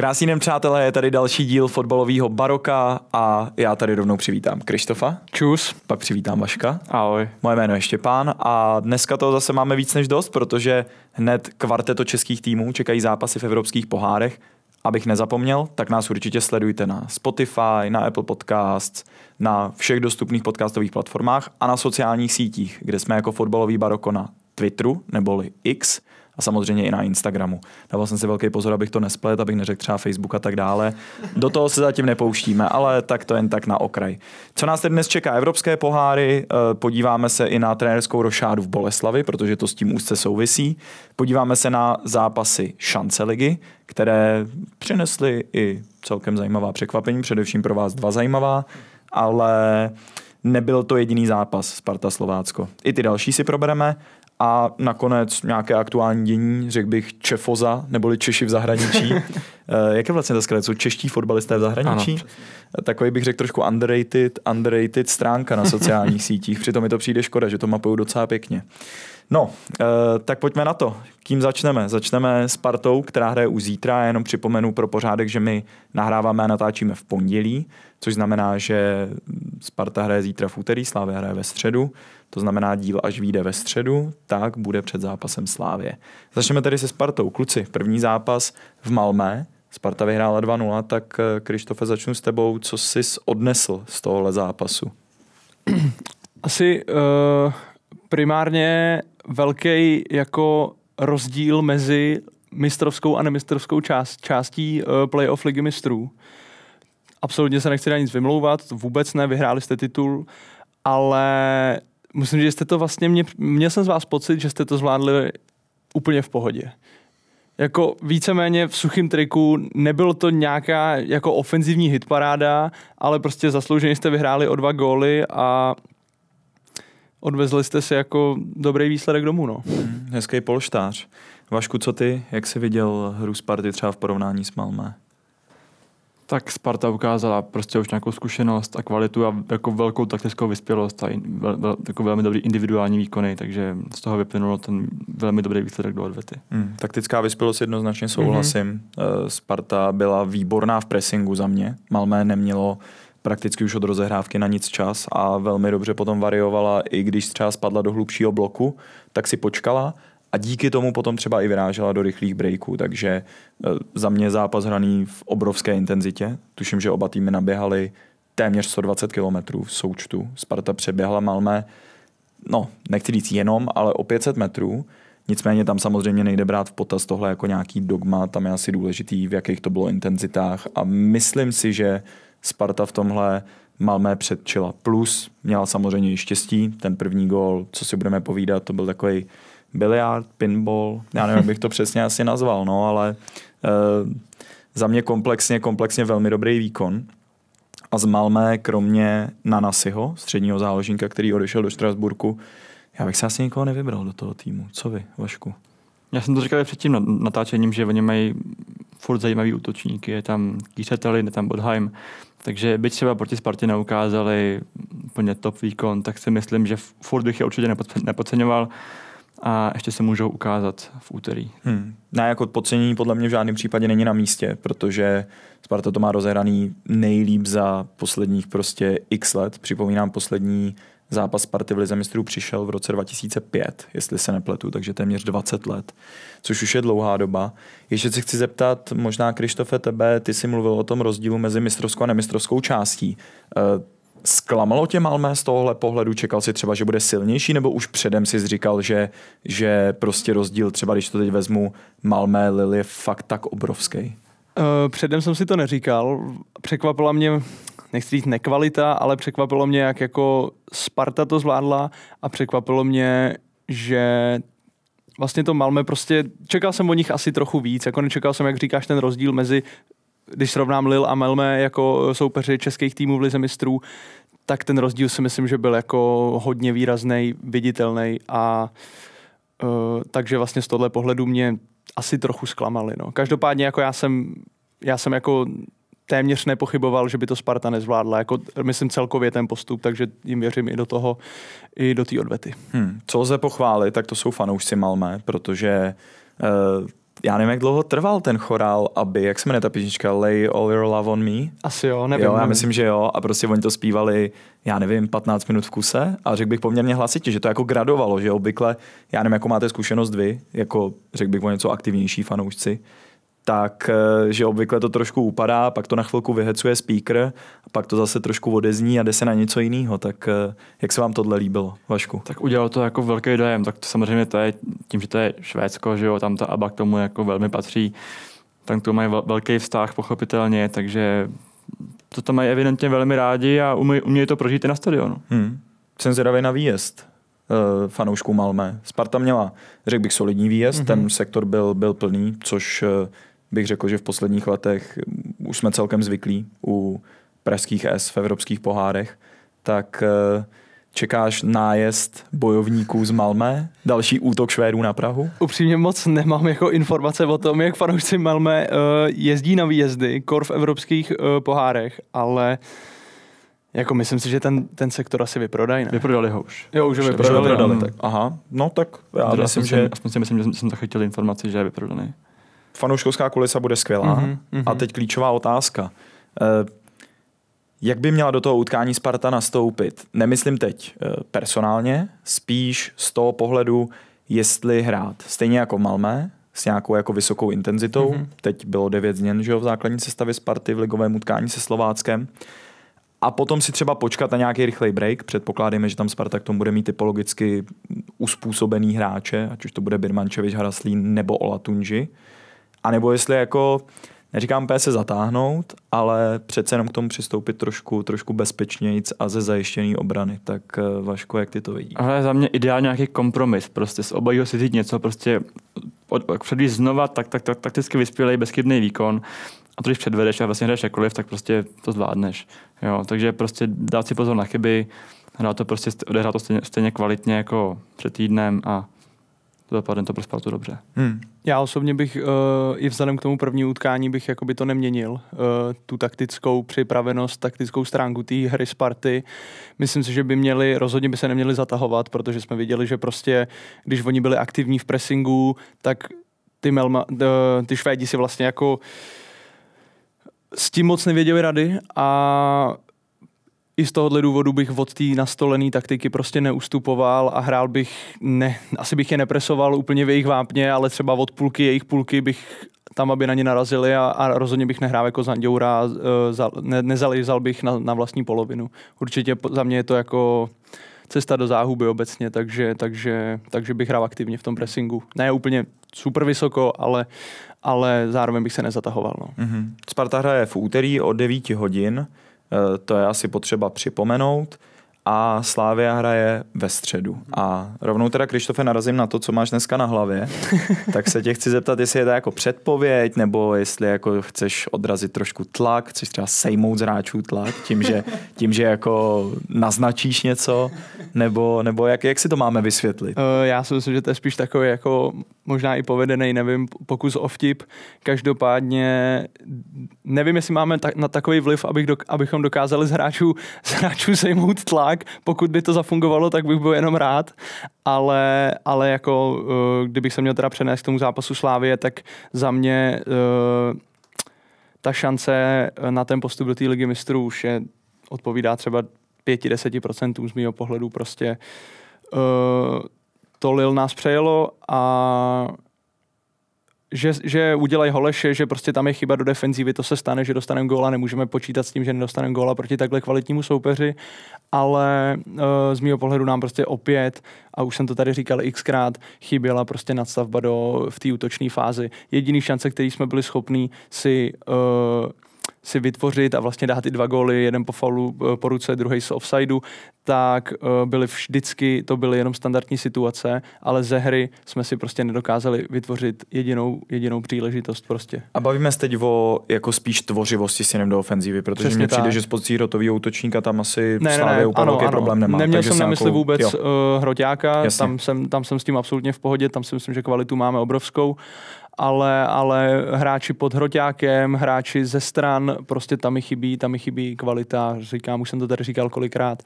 Krásný den, přátelé, je tady další díl fotbalového baroka a já tady rovnou přivítám Krištofa. Čus. Pak přivítám Vaška. Ahoj. Moje jméno je Štěpán a dneska toho zase máme víc než dost, protože hned kvarteto českých týmů čekají zápasy v evropských pohárech. Abych nezapomněl, tak nás určitě sledujte na Spotify, na Apple Podcasts, na všech dostupných podcastových platformách a na sociálních sítích, kde jsme jako fotbalový baroko na Twitteru neboli X – a samozřejmě i na Instagramu. Dával jsem si velký pozor, abych to nesplet, abych neřekl třeba Facebook a tak dále. Do toho se zatím nepouštíme, ale tak to jen tak na okraj. Co nás tedy dnes čeká? Evropské poháry, eh, podíváme se i na trenérskou rošádu v Boleslavi, protože to s tím úzce souvisí. Podíváme se na zápasy šance ligy, které přinesly i celkem zajímavá překvapení, především pro vás dva zajímavá, ale nebyl to jediný zápas Sparta Slovácko. I ty další si probereme a nakonec nějaké aktuální dění, řekl bych Čefoza, neboli Češi v zahraničí. Eh, jak je vlastně ta jsou Čeští fotbalisté v zahraničí? Ano. Takový bych řekl trošku underrated, underrated stránka na sociálních sítích. Přitom mi to přijde škoda, že to mapuju docela pěkně. No, eh, tak pojďme na to. Kým začneme? Začneme s partou, která hraje už zítra. Já jenom připomenu pro pořádek, že my nahráváme a natáčíme v pondělí, což znamená, že Sparta hraje zítra v úterý, Slávia hraje ve středu to znamená díl až vyjde ve středu, tak bude před zápasem Slávě. Začneme tedy se Spartou. Kluci, první zápas v Malmé, Sparta vyhrála 2-0, tak eh, Krištofe začnu s tebou, co jsi odnesl z tohohle zápasu? Asi uh, primárně velký jako rozdíl mezi mistrovskou a nemistrovskou část, částí uh, playoff ligy mistrů. Absolutně se nechci na nic vymlouvat, vůbec ne, vyhráli jste titul, ale Musím říct, že jste to vlastně, mě, měl jsem z vás pocit, že jste to zvládli úplně v pohodě. Jako víceméně v suchém triku nebylo to nějaká jako ofenzivní hitparáda, ale prostě zaslouženě jste vyhráli o dva góly a odvezli jste si jako dobrý výsledek domů. No. Hmm, hezký polštář. Vašku, co ty? Jak jsi viděl hru Sparty třeba v porovnání s Malmé? tak Sparta ukázala prostě už nějakou zkušenost a kvalitu a jako velkou taktickou vyspělost a vel, vel, jako velmi dobrý individuální výkony, takže z toho vyplynulo ten velmi dobrý výsledek do odvety. Mm, taktická vyspělost jednoznačně mhm. souhlasím. Mm-hmm. Sparta byla výborná v pressingu za mě. Malmé nemělo prakticky už od rozehrávky na nic čas a velmi dobře potom variovala, i když třeba spadla do hlubšího bloku, tak si počkala a díky tomu potom třeba i vyrážela do rychlých breaků, takže e, za mě zápas hraný v obrovské intenzitě. Tuším, že oba týmy naběhali téměř 120 km v součtu. Sparta přeběhla Malmé, no, nechci říct jenom, ale o 500 metrů. Nicméně tam samozřejmě nejde brát v potaz tohle jako nějaký dogma, tam je asi důležitý, v jakých to bylo intenzitách a myslím si, že Sparta v tomhle Malmé předčila. Plus měla samozřejmě i štěstí, ten první gol, co si budeme povídat, to byl takový biliard, pinball, já nevím, bych to přesně asi nazval, no, ale uh, za mě komplexně, komplexně velmi dobrý výkon. A z Malmé, kromě Nanasiho, středního záložníka, který odešel do Štrasburku, já bych se asi nikoho nevybral do toho týmu. Co vy, Vašku? Já jsem to říkal před tím natáčením, že oni mají furt zajímavý útočníky. Je tam Kýřeteli, je tam Bodheim. Takže byť třeba proti Spartě neukázali úplně top výkon, tak si myslím, že furt bych je určitě nepodceňoval a ještě se můžou ukázat v úterý. Hmm. Ne, jako podcenění podle mě v žádném případě není na místě, protože Sparta to má rozehraný nejlíp za posledních prostě x let. Připomínám poslední zápas Sparty v Lize mistrů přišel v roce 2005, jestli se nepletu, takže téměř 20 let, což už je dlouhá doba. Ještě se chci zeptat, možná Krištofe, tebe, ty jsi mluvil o tom rozdílu mezi mistrovskou a nemistrovskou částí. Eh, Zklamalo tě Malmé z tohohle pohledu? Čekal si třeba, že bude silnější, nebo už předem si říkal, že, že prostě rozdíl, třeba když to teď vezmu, Malmé Lily je fakt tak obrovský? Eh, předem jsem si to neříkal. Překvapila mě, nechci říct nekvalita, ale překvapilo mě, jak jako Sparta to zvládla a překvapilo mě, že vlastně to Malmé prostě, čekal jsem o nich asi trochu víc, jako nečekal jsem, jak říkáš, ten rozdíl mezi když srovnám Lil a Melme jako soupeři českých týmů v Lize mistrů, tak ten rozdíl si myslím, že byl jako hodně výrazný, viditelný a uh, takže vlastně z tohle pohledu mě asi trochu zklamali. No. Každopádně jako já jsem, já jsem jako téměř nepochyboval, že by to Sparta nezvládla. Jako, myslím celkově ten postup, takže jim věřím i do toho, i do té odvety. Hmm. Co lze pochválit, tak to jsou fanoušci Malmé, protože uh, já nevím, jak dlouho trval ten chorál, aby, jak se jmenuje ta písnička, Lay All Your Love On Me? Asi jo, nevím. Jo, já myslím, že jo. A prostě oni to zpívali, já nevím, 15 minut v kuse a řekl bych poměrně hlasitě, že to jako gradovalo, že obvykle, já nevím, jako máte zkušenost vy, jako řekl bych o něco aktivnější fanoušci, tak eh, že obvykle to trošku upadá, pak to na chvilku vyhecuje speaker, pak to zase trošku odezní a jde se na něco jiného. Tak eh, jak se vám tohle líbilo, Vašku? Tak udělalo to jako velký dojem, tak to samozřejmě to je tím, že to je Švédsko, že jo, tam ta aba k tomu jako velmi patří, tam to mají velký vztah pochopitelně, takže to tam mají evidentně velmi rádi a umějí, umějí to prožít i na stadionu. Hmm. Jsem zvědavý na výjezd eh, fanoušků Malmé. Sparta měla, řekl bych, solidní výjezd, mm-hmm. ten sektor byl, byl plný, což bych řekl, že v posledních letech už jsme celkem zvyklí u pražských S v evropských pohárech, tak eh, čekáš nájezd bojovníků z Malmé? Další útok Švédů na Prahu? Upřímně moc nemám jako informace o tom, jak fanoušci Malmé eh, jezdí na výjezdy, kor v evropských eh, pohárech, ale jako myslím si, že ten, ten sektor asi vyprodají, ne? Vyprodali ho už. Jo, už ho vyprodali. vyprodali tak. No. No. Aha, no tak já myslím, že... Aspoň si myslím, že jsem zachytil informaci, že je vyprodaný fanouškovská kulisa bude skvělá. Mm-hmm, mm-hmm. A teď klíčová otázka. Eh, jak by měla do toho utkání Sparta nastoupit? Nemyslím teď eh, personálně, spíš z toho pohledu, jestli hrát stejně jako Malmé, s nějakou jako vysokou intenzitou. Mm-hmm. Teď bylo devět změn že jo, v základní sestavě Sparty v ligovém utkání se Slováckem. A potom si třeba počkat na nějaký rychlej break. Předpokládáme, že tam Sparta k tomu bude mít typologicky uspůsobený hráče, ať už to bude Birmančevič, Haraslín nebo Olatunži. Uh, a nebo jestli jako, neříkám P se zatáhnout, ale přece jenom k tomu přistoupit trošku, trošku bezpečnějíc a ze zajištěný obrany. Tak eh, Vaško, jak ty to vidíš? Ale za mě ideálně nějaký kompromis. Prostě z obojího si říct něco, prostě od, od znova tak, tak, tak, takticky vyspělej, bezchybný výkon. A to, když předvedeš a vlastně hraješ jakkoliv, tak prostě to zvládneš. Jo, takže prostě dát si pozor na chyby, hrát to prostě odehrát to stejně, stejně kvalitně jako před týdnem a to dopadne to pro Spartu dobře. Hmm. Já osobně bych uh, i vzhledem k tomu první utkání bych jakoby to neměnil. Uh, tu taktickou připravenost, taktickou stránku té hry Sparty. Myslím si, že by měli, rozhodně by se neměli zatahovat, protože jsme viděli, že prostě, když oni byli aktivní v pressingu, tak ty, Melma, uh, ty Švédi si vlastně jako s tím moc nevěděli rady a i z tohohle důvodu bych od té nastolené taktiky prostě neustupoval a hrál bych, ne, asi bych je nepresoval úplně v jejich vápně, ale třeba od půlky jejich půlky bych tam, aby na ně narazili a, a rozhodně bych nehrál jako Zanděura, eh, ne, nezalizal bych na, na vlastní polovinu. Určitě za mě je to jako cesta do záhuby obecně, takže, takže, takže bych hrál aktivně v tom pressingu. Ne úplně super vysoko, ale, ale zároveň bych se nezatahoval. No. Mm-hmm. Sparta hraje v úterý o 9 hodin. Eh, to je asi potřeba připomenout a Slávia hraje ve středu. A rovnou teda, Krištofe, narazím na to, co máš dneska na hlavě, tak se tě chci zeptat, jestli je to jako předpověď, nebo jestli jako chceš odrazit trošku tlak, chceš třeba sejmout z hráčů tlak tím, že, tím, že jako naznačíš něco, nebo, nebo jak, jak si to máme vysvětlit? Eh, já si myslím, že to je spíš takový jako možná i povedený, nevím, pokus o vtip. Každopádně nevím, jestli máme na takový vliv, abych abychom dokázali z hráčů, z hráčů sejmout tlak, tak. pokud by to zafungovalo, tak bych byl jenom rád, ale, ale jako eh, kdybych se měl teda přenést k tomu zápasu Slávie, tak za mě eh, ta šance na ten postup do té ligy mistrů už je, odpovídá třeba 5-10% z mého pohledu prostě. Uh, to Lil nás přejelo a že, že udělají holeše, že prostě tam je chyba do defenzívy, to se stane, že dostaneme góla, nemůžeme počítat s tím, že nedostaneme góla proti takhle kvalitnímu soupeři, ale e, z mého pohledu nám prostě opět, a už jsem to tady říkal xkrát, chyběla prostě nadstavba do, v té útočné fázi. Jediný šance, který jsme byli schopni si e, si vytvořit a vlastně dát i dva góly, jeden po faulu eh, po ruce, druhý z offsideu, tak eh, byly vždycky, to byly jenom standardní situace, ale ze hry jsme si prostě nedokázali vytvořit jedinou, jedinou příležitost prostě. A bavíme se teď o jako spíš tvořivosti sinem do ofenzívy, protože mi přijde, tak. že z pozicí rotového útočníka tam asi ne, ne, ne, úplně ano, ano. problém nemá. Neměl jsem na jako- mysli jako... vůbec jo. Eh, Hroťáka, tam jsem, tam jsem s tím absolutně v pohodě, tam si myslím, že kvalitu máme obrovskou. Uh, ale, ale hráči pod hroťákem, hráči ze stran, prostě tam mi chybí, tam mi chybí kvalita, říkám, už jsem to tady říkal kolikrát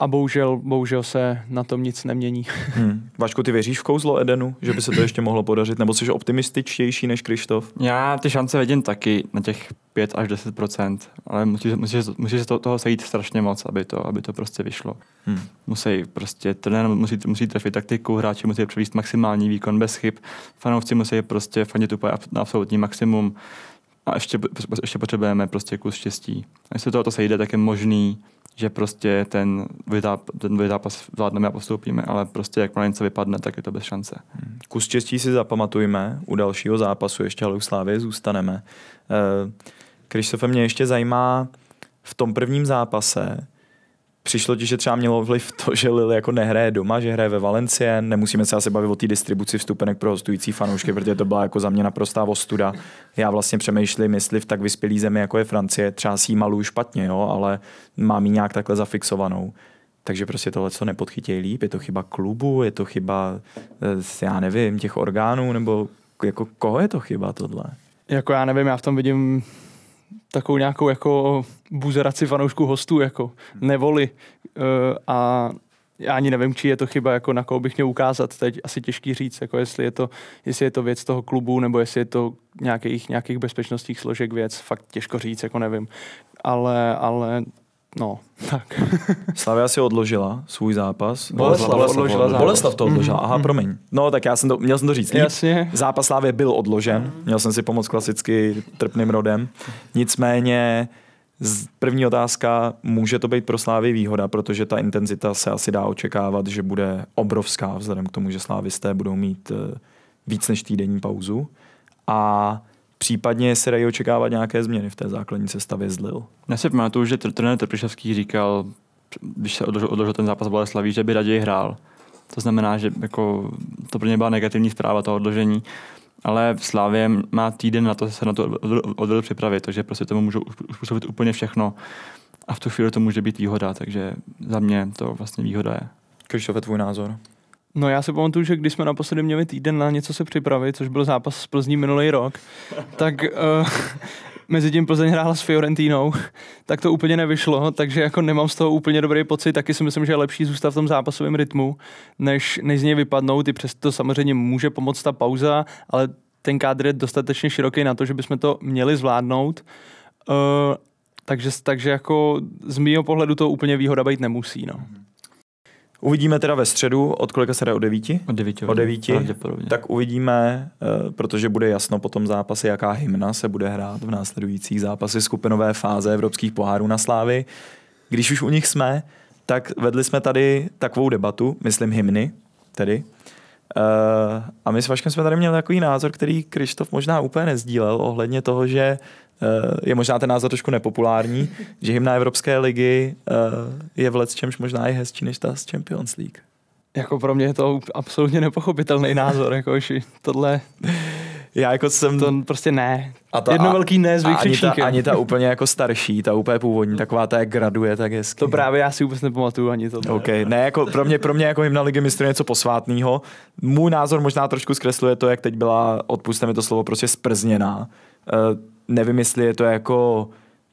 a bohužel, bohužel se na tom nic nemění. Hmm. Vaško, ty věříš v kouzlo Edenu, že by se to ještě mohlo podařit, nebo jsi optimističtější než Krištof? Já ty šance vidím taky na těch 5 až 10 ale musí, se to, toho sejít strašně moc, aby to, aby to prostě vyšlo. Hmm. Musí prostě trenér musí, musí trefit taktiku, hráči musí převést maximální výkon bez chyb, fanoušci musí prostě fanit úplně na absolutní maximum a ještě, ještě potřebujeme prostě kus štěstí. A jestli to, to sejde, tak je možný že prostě ten dvojzápas, ten dvojzápas vládneme a postoupíme, ale prostě jak něco vypadne, tak je to bez šance. Hmm. Kus čestí si zapamatujme, u dalšího zápasu ještě ale u Slávy zůstaneme. Eh, Krištofe, mě ještě zajímá v tom prvním zápase, přišlo ti, že třeba mělo vliv to, že Lille jako nehraje doma, že hraje ve Valencie, nemusíme se asi bavit o té distribuci vstupenek pro hostující fanoušky, protože to byla jako za mě naprostá ostuda. Já vlastně přemýšlím, jestli v tak vyspělý zemi, jako je Francie, třeba si malou špatně, jo, ale mám ji nějak takhle zafixovanou. Takže prostě tohle co nepodchytějí líp, je to chyba klubu, je to chyba, eh, já nevím, těch orgánů, nebo jako koho je to chyba tohle? Jako já nevím, já v tom vidím takovou nějakou jako buzeraci fanoušků hostů, jako hmm. nevoli. Eh, a já ani nevím, či je to chyba, jako na koho bych měl ukázat. Teď asi těžký říct, jako jestli je to, jestli je to věc toho klubu, nebo jestli je to nějakých, nějakých bezpečnostních složek věc. Fakt těžko říct, jako nevím. Ale, ale No, tak. Slavia si odložila svůj zápas. Boleslav, Boleslav odložila zápas. Boleslav to odložila, mm-hmm. aha, mhm. promiň. No, tak já jsem to, měl jsem to říct. Jasně. Zápas Slavě byl odložen, mm-hmm. měl jsem si pomoct klasicky trpným rodem. Nicméně, první otázka, může to být pro Slávy výhoda, protože ta intenzita se asi dá očekávat, že bude obrovská, vzhledem k tomu, že Slávisté budou mít eh, víc než týdenní pauzu. A Případně se dají očekávat nějaké změny v té základní sestavě Lil. Já si pamatuju, že trenér Trpišovský říkal, když se odložil, odložil ten zápas Boleslaví, že by raději hrál. To znamená, že jako, to pro ně byla negativní zpráva toho odložení, ale Slávě má týden na to, že se na to odvedl připravit, takže prostě tomu můžou uspůsobit úplně všechno a v tu chvíli to může být výhoda, takže za mě to vlastně výhoda je. Krištofe, tvůj názor? No já si pamatuju, že když jsme naposledy měli týden na něco se připravit, což byl zápas s Plzní minulý rok, tak uh, mezi tím Plzeň hrála s Fiorentínou, tak to úplně nevyšlo, takže jako nemám z toho úplně dobrý pocit, taky si myslím, že je lepší zůstat v tom zápasovém rytmu, než, než z něj vypadnout, i přesto samozřejmě může pomoct ta pauza, ale ten kádr je dostatečně široký na to, že bychom to měli zvládnout. Uh, takže, takže jako z mýho pohledu to úplně výhoda být nemusí. No. Mm-hmm. Uvidíme teda ve středu, od kolika se jde o devíti? Od devíti. O devíti, tak uvidíme, eh, protože bude jasno po tom zápase, jaká hymna se bude hrát v následujících zápasech skupinové fáze evropských pohárů na Slávy. Když už u nich jsme, tak vedli jsme tady takovou debatu, myslím hymny, tedy Eh, a my s Vaškem jsme tady měli takový názor, který Krištof možná úplně nezdílel ohledně toho, že eh, je možná ten názor trošku nepopulární, že hymna Evropské ligy eh, je v let čemž možná i hezčí než ta z Champions League. Jako pro mě je to absolutně nepochopitelný názor, jako tohle já jako jsem... To prostě ne. A ta, Jedno a, velký ne a ani ta, ani ta úplně jako starší, ta úplně původní, taková ta jak graduje, tak hezky. To právě já si vůbec nepamatuju ani to. OK, ne, jako pro mě, pro mě jako hymna Ligy mistrů něco posvátného. Můj názor možná trošku zkresluje to, jak teď byla, odpuste mi to slovo, prostě sprzněná. Uh, nevím, jestli je to jako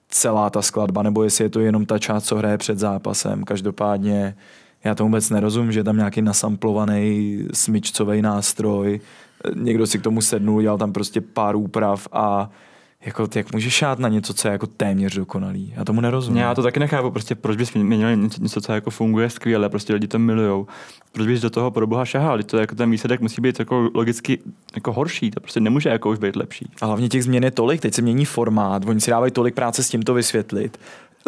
celá ta skladba, nebo jestli je to jenom ta část, co hraje před zápasem. Každopádně já to vůbec nerozumím, že je tam nějaký nasamplovaný smyčcový nástroj, někdo si k tomu sednul, dělal tam prostě pár úprav a jako, jak můžeš šát na něco, co je jako téměř dokonalý? Já tomu nerozumím. Já to taky nechápu, prostě proč bys měnil něco, co jako funguje skvěle, prostě lidi to milujou. Proč bys do toho pro boha šahal? To jako ten výsledek musí být jako logicky jako horší, to prostě nemůže jako už být lepší. A hlavně těch změn je tolik, teď se mění formát, oni si dávají tolik práce s tím to vysvětlit,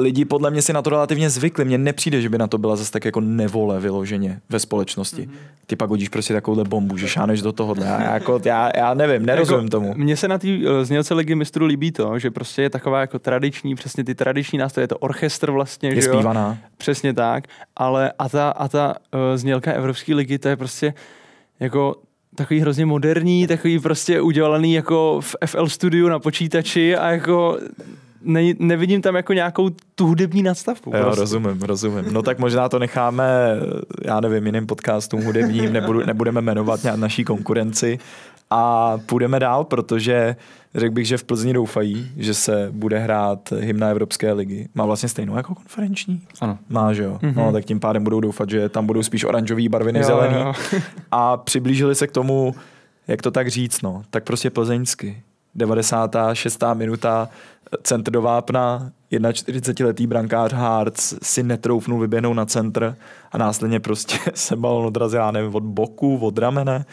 lidi podle mě si na to relativně zvykli. Mně nepřijde, že by na to byla zase tak jako nevole vyloženě ve společnosti. Mm-hmm. Ty pak hodíš prostě takovouhle bombu, že šáneš do tohohle. Já, jako, já, já nevím, jako nerozumím jako, tomu. Mně se na té eh, znělce Ligy mistrů líbí to, že prostě je taková jako tradiční, přesně ty tradiční nástroje, je to orchestr vlastně. Je že zpívaná. Jo? Přesně tak, ale a ta, a ta uh, znělka Evropské ligy, to je prostě jako takový hrozně moderní, takový prostě udělaný jako v FL studiu na počítači a jako ne, nevidím tam jako nějakou tu hudební nadstavku. Jo, prostě. rozumím, rozumím. No tak možná to necháme, já nevím, jiným podcastům hudebním, nebudu, nebudeme jmenovat nějak naší konkurenci a půjdeme dál, protože řekl bych, že v Plzni doufají, že se bude hrát hymna Evropské ligy. Má vlastně stejnou jako konferenční? Ano. Má, že jo? Mm-hmm. No, tak tím pádem budou doufat, že tam budou spíš oranžový barvy než zelený. jo. a přiblížili se k tomu, jak to tak říct, no, tak prostě plzeňsky. 96. minuta Centr do Vápna, 41-letý brankář Hartz si netroufnul vyběhnout na centr a následně prostě se balon odrazil, já nevím, od boku, od ramene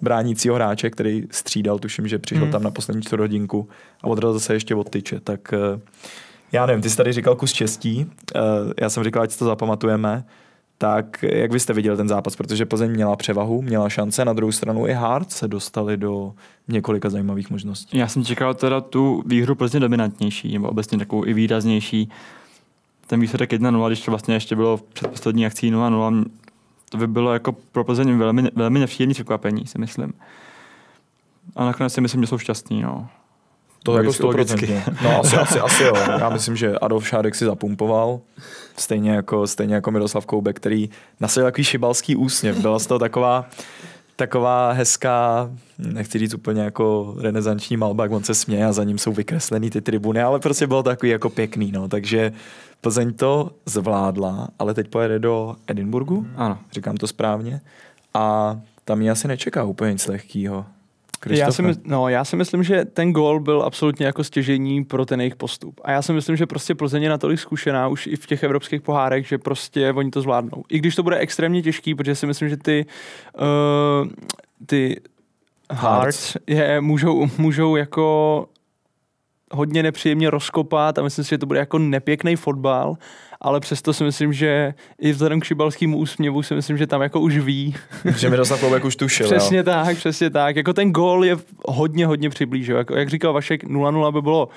bránícího hráče, který střídal, tuším, že přišel hmm. tam na poslední čtvrt hodinku a odrazil se ještě od tyče, tak eh, já nevím, ty jsi tady říkal kus čestí. Eh, já jsem říkal, ať to zapamatujeme, tak jak byste viděl ten zápas, protože Plzeň měla převahu, měla šance, na druhou stranu i Hart se dostali do několika zajímavých možností. Já jsem čekal teda tu výhru Plzeň dominantnější, nebo obecně takovou i výraznější. Ten výsledek 1-0, když to vlastně ještě bylo před poslední akcí 0-0, to by bylo jako pro Plzeň velmi, velmi nepříjemné překvapení, si myslím. A nakonec si myslím, že jsou šťastní. No. To je jako logicky. No asi, asi, asi jo. Já myslím, že Adolf Šádek si zapumpoval, stejně jako, stejně jako Miroslav Koubek, který nasadil takový šibalský úsměv. Byla z toho taková, taková hezká, nechci říct úplně jako renesanční malba, jak on se směje a za ním jsou vykreslený ty tribuny, ale prostě bylo takový jako pěkný, no, takže Plzeň to zvládla, ale teď pojede do Edinburgu, ano. říkám to správně, a tam ji asi nečeká úplně nic lehkého. Já si, mysl, no, já si myslím, že ten gol byl absolutně jako stěžení pro ten jejich postup. A já si myslím, že prostě Plzeň je natolik zkušená už i v těch evropských pohárech, že prostě oni to zvládnou. I když to bude extrémně těžký, protože si myslím, že ty, uh, ty Hearts je, můžou, můžou jako hodně nepříjemně rozkopat a myslím si, že to bude jako nepěkný fotbal, ale přesto si myslím, že i vzhledem k šibalskému úsměvu si myslím, že tam jako už ví. Že Miroslav Kloubek už tušil. přesně jo. tak, přesně tak. Jako ten gól je hodně, hodně přiblížil. Jako, jak říkal Vašek, 0-0 by bylo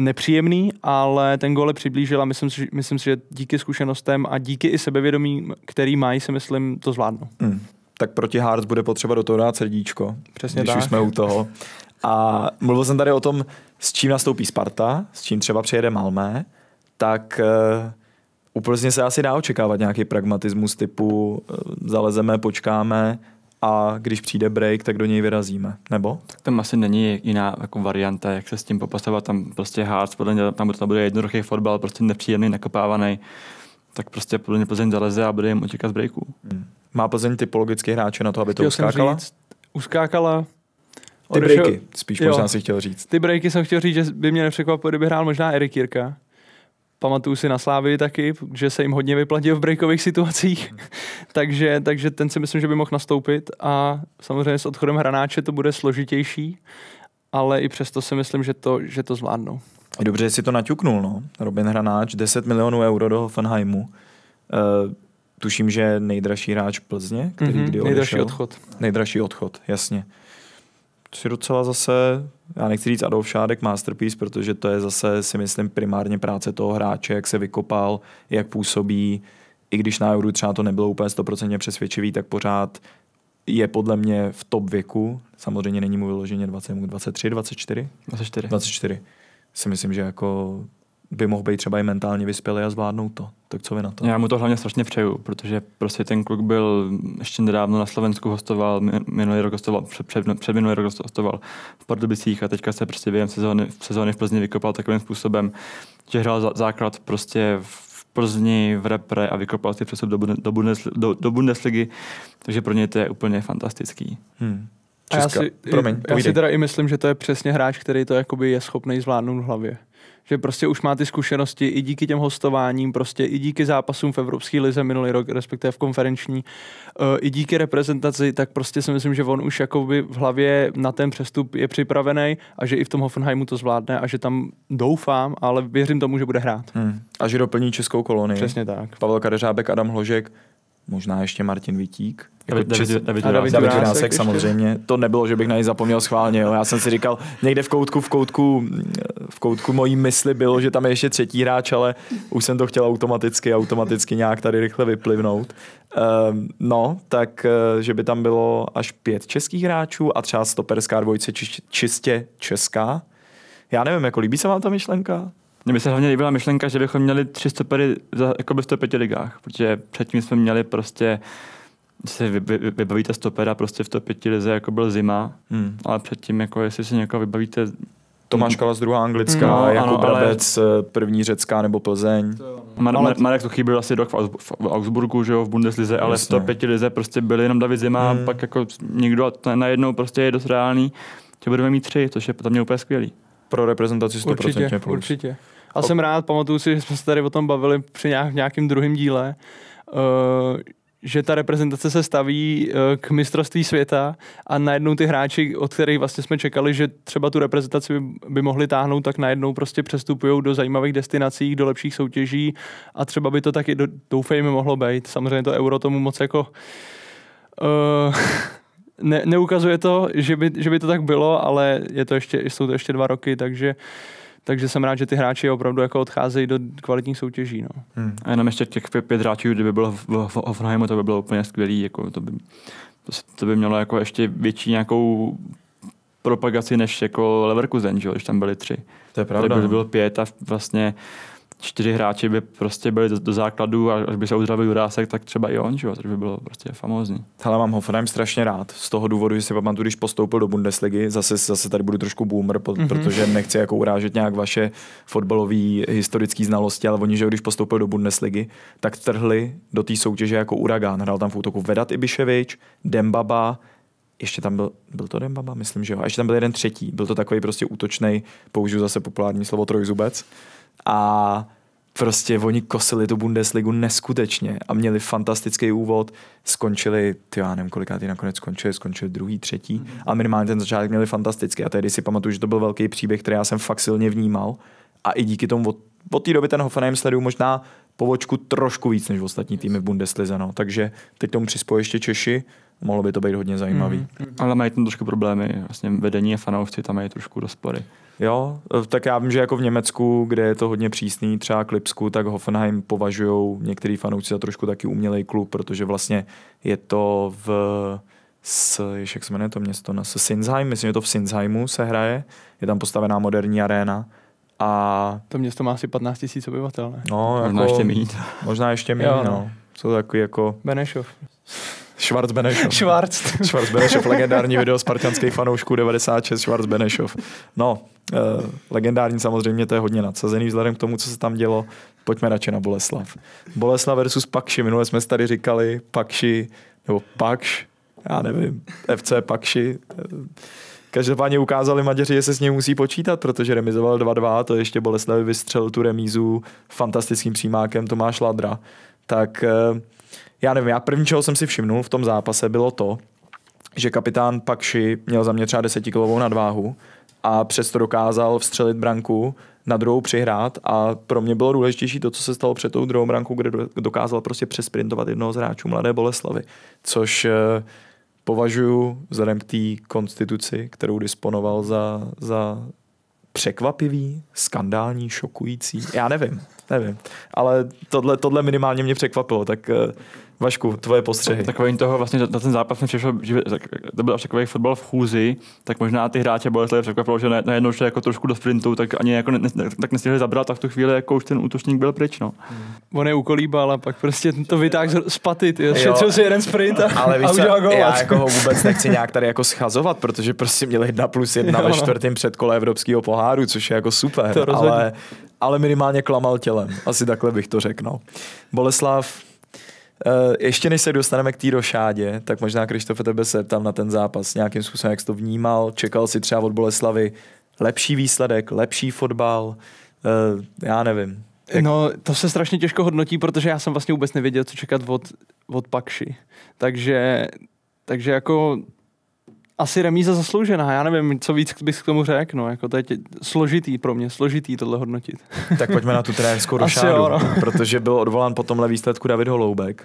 nepříjemný, ale ten je přiblížil a myslím si, myslím si, že díky zkušenostem a díky i sebevědomí, který mají, si myslím, to zvládnu. Mm. Tak proti Harz bude potřeba do toho dát srdíčko, Přesně když tak. už jsme u toho. A mluvil jsem tady o tom, s čím nastoupí Sparta, s čím třeba přijede Malmé tak uh, úplně se asi dá očekávat nějaký pragmatismus typu eh, zalezeme, počkáme a když přijde break, tak do něj vyrazíme, nebo? Tak tam asi není jiná jako varianta, jak se s tím popasovat, tam prostě hard, podle mě tam, tam bude jednoduchý fotbal, prostě nepříjemný, nakopávaný, tak prostě podle mě Plzeň zaleze a bude jim z breaku. Hmm. Má Plzeň typologicky hráče na to, aby Chtěl to uskákala? Říct, uskákala, ty breaky, spíš jo. možná si chtěl říct. Ty breaky jsem chtěl říct, že by mě nepřekvapilo, kdyby hrál možná Erik Jirka. Pamatuju si na Slávy taky, že se jim hodně vyplatil v breakových situacích, hmm. takže, takže ten si myslím, že by mohl nastoupit a samozřejmě s odchodem Hranáče to bude složitější, ale i přesto si myslím, že to, že to zvládnou. Dobře, si to naťuknul, no. Robin Hranáč, 10 milionů euro do Hoffenheimu. E, tuším, že nejdražší hráč Plzně, který mm-hmm, kdy odešel. Nejdražší odchod. Nejdražší odchod, jasně si docela zase, já nechci říct Adolf Šádek masterpiece, protože to je zase si myslím primárně práce toho hráče, jak se vykopal, jak působí, i když na Euro třeba to nebylo úplně 100% přesvědčivý, tak pořád je podle mě v top věku, samozřejmě není mu vyloženě 20, 23, 24? 24. 24. Si myslím, že jako by mohl být třeba i mentálně vyspělý a zvládnout to. Tak co vy na to? Já mu to hlavně strašně přeju, protože prostě ten kluk byl ještě nedávno na Slovensku hostoval, minulý rok hostoval, před, před, před minulý rok hostoval v Pardubicích a teďka se prostě během sezóny, sezóny v Plzni vykopal takovým způsobem, že hrál za, základ prostě v Plzni, v repre a vykopal si přesup do, do, do, do Bundesligy, takže pro ně to je úplně fantastický. Hmm. Česka. A já si, Promiň, já si teda i myslím, že to je přesně hráč, který to jakoby je schopný zvládnout v hlavě že prostě už má ty zkušenosti i díky těm hostováním, prostě i díky zápasům v Evropské lize minulý rok, respektive v konferenční, eh, i díky reprezentaci, tak prostě si myslím, že on už jakoby v hlavě na ten přestup je připravený a že i v tom Hoffenheimu to zvládne a že tam doufám, ale věřím tomu, že bude hrát. Hmm. A že doplní českou kolonii. Přesně tak. Pavel Kadeřábek, Adam Hložek, možná ještě Martin Vitík. David, jako David, David, Jurásek, samozřejmě. To nebylo, že bych na něj zapomněl schválně. Jo. Já jsem si říkal, někde v koutku, v koutku, v koutku mojí mysli bylo, že tam je ještě třetí hráč, ale už jsem to chtěl automaticky, automaticky nějak tady rychle vyplivnout. Uh, no, tak, uh, že by tam bylo až pět českých hráčů a třeba stoperská dvojice či, čistě česká. Já nevím, jako líbí se vám ta myšlenka? Mně by se hlavně líbila myšlenka, že bychom měli tři stopery za, jakoby v 105 ligách, protože předtím jsme měli prostě se vybavíte stopera prostě v té pěti lize, jako byl zima, hmm. ale předtím, jako jestli si někoho vybavíte... Tomáš Kalas druhá anglická, hmm. no, jako Brabec ale... Eh, první řecká nebo Plzeň. No. Mar- Mar- Marek to chyběl asi rok v, Augsburgu, že jo, v Bundeslize, ale Jasně. v té pěti lize prostě byl jenom David Zima, hmm. pak jako někdo a najednou prostě je dost reálný, že budeme mít tři, což je tam mě úplně skvělý. Pro reprezentaci 100% určitě, plus. Určitě. A jsem rád, pamatuju si, že jsme se tady o tom bavili při nějak, nějakým druhém díle, uh, že ta reprezentace se staví eh, k mistrovství světa a najednou ty hráči, od kterých vlastně jsme čekali, že třeba tu reprezentaci by, by mohli táhnout, tak najednou prostě přestupují do zajímavých destinací, do lepších soutěží a třeba by to taky, doufejme, mohlo být. Samozřejmě to euro tomu moc jako... Uh, ne, neukazuje to, že by, že by to tak bylo, ale je to ještě, jsou to ještě dva roky, takže uh, takže jsem rád, že ty hráči opravdu jako odcházejí do kvalitních soutěží. No. Hmm. A jenom ještě těch pět, pět hráčů, kdyby bylo v, Hoffenheimu, to by bylo úplně skvělý, jako to, by, to, by mělo jako ještě větší nějakou propagaci než jako Leverkusen, že? když tam byli tři. To je pravda. To by no. bylo pět a vlastně čtyři hráči by prostě byli do, do základu a až by se uzdravil Jurásek, tak třeba i on, že což by bylo prostě famózní. Hele, mám Hoffenheim strašně rád, z toho důvodu, že si pamatuju, když postoupil do Bundesligy, zase, zase tady budu trošku boomer, po, mm-hmm. protože nechci jako urážet nějak vaše fotbalové historické znalosti, ale oni, že když postoupil do Bundesligy, tak trhli do té soutěže jako uragán. Hrál tam v útoku Vedat Ibiševič, Dembaba, ještě tam byl, byl to Dembaba, myslím, že jo, a ještě tam byl jeden třetí, byl to takový prostě útočný, použiju zase populární slovo trojzubec, a prostě oni kosili tu Bundesligu neskutečně a měli fantastický úvod, skončili, ty já nevím, kolikátý nakonec skončili, skončili druhý, třetí mm. a minimálně ten začátek měli fantastický a tehdy si pamatuju, že to byl velký příběh, který já jsem fakt silně vnímal a i díky tomu od, od té doby ten Hoffenheim sleduju možná povočku trošku víc než ostatní týmy v Bundeslize, no. takže teď tomu přispojí ještě Češi, mohlo by to být hodně zajímavý. Mm. Ale mají tam trošku problémy, vlastně vedení a fanoušci tam mají trošku rozpory. Jo, eh, tak já vím, že jako v Německu, kde je to hodně přísný, třeba k Lipsku, tak Hoffenheim považují některý fanouci za trošku taky umělej klub, protože vlastně je to v s, ještě jak se jmenuje to město, na no, Sinsheim, myslím, že to v Sinsheimu se hraje, je tam postavená moderní aréna, a... To město má asi 15 tisíc obyvatel, ne? No, možná jako ještě mít. Možná ještě mít, jo, no. no. Jsou takový jako... Benešov. Schwarz Benešov. Schwarz. Schwarz Benešov, legendární video spartianských fanoušků 96, Schwarz Benešov. No, eh, legendární samozřejmě, to je hodně nadsazený vzhledem k tomu, co se tam dělo. Pojďme radši na Boleslav. Boleslav versus Pakši, minule jsme tady říkali Pakši, nebo Pakš, já nevím, FC Pakši. Eh, každopádně ukázali Maďaři, že se s ním musí počítat, protože remizoval 2-2, to ještě Boleslav vystřelil tu remízu fantastickým přímákem Tomáš Ladra. Tak eh, já nevím, já první, čeho jsem si všimnul v tom zápase, bylo to, že kapitán Pakši měl za mě třeba desetikilovou nadváhu a přesto dokázal vstřelit branku, na druhou přihrát a pro mě bylo důležitější to, co se stalo před tou druhou brankou, kde dokázal prostě přesprintovat jednoho z hráčů Mladé Boleslavy, což eh, považuji vzhledem k té konstituci, kterou disponoval za, za překvapivý, skandální, šokující, já nevím, nevím, ale tohle, tohle minimálně mě překvapilo, tak eh, Vašku, tvoje postřehy. Takovým toho vlastně na ten zápas mi přišlo, že to byl až takový fotbal v chůzi, tak možná ty hráče Boleslav překvapilo, že najednou šli jako trošku do sprintu, tak ani jako ne, ne, tak nestihli zabrat a v tu chvíli jako už ten útočník byl pryč. No. Hmm. On je ukolíbal a pak prostě to vytáh z paty, ty, šetřil si jeden sprint a, ale víš, a udělal gol. Já jako ho vůbec nechci nějak tady jako schazovat, protože prostě měli jedna plus jedna jo, ve čtvrtém předkole Evropského poháru, což je jako super, ale, ale minimálně klamal tělem. Asi takhle bych to řekl. No. Boleslav Eh, ještě než se dostaneme k té rošádě, tak možná, Krištofe, tebe se tam na ten zápas nějakým způsobem, jak jsi to vnímal, čekal si třeba od Boleslavy lepší výsledek, lepší fotbal, eh, já nevím. Jak... No, to se strašně těžko hodnotí, protože já jsem vlastně vůbec nevěděl, co čekat od, od Pakši. Takže, takže jako asi remíza zasloužená. Já nevím, co víc bych k tomu řekl. No, jako to je tě, složitý pro mě, složitý tohle hodnotit. Tak pojďme na tu trenérskou rošádu, jo, no. protože byl odvolán po tomhle výsledku David Holoubek.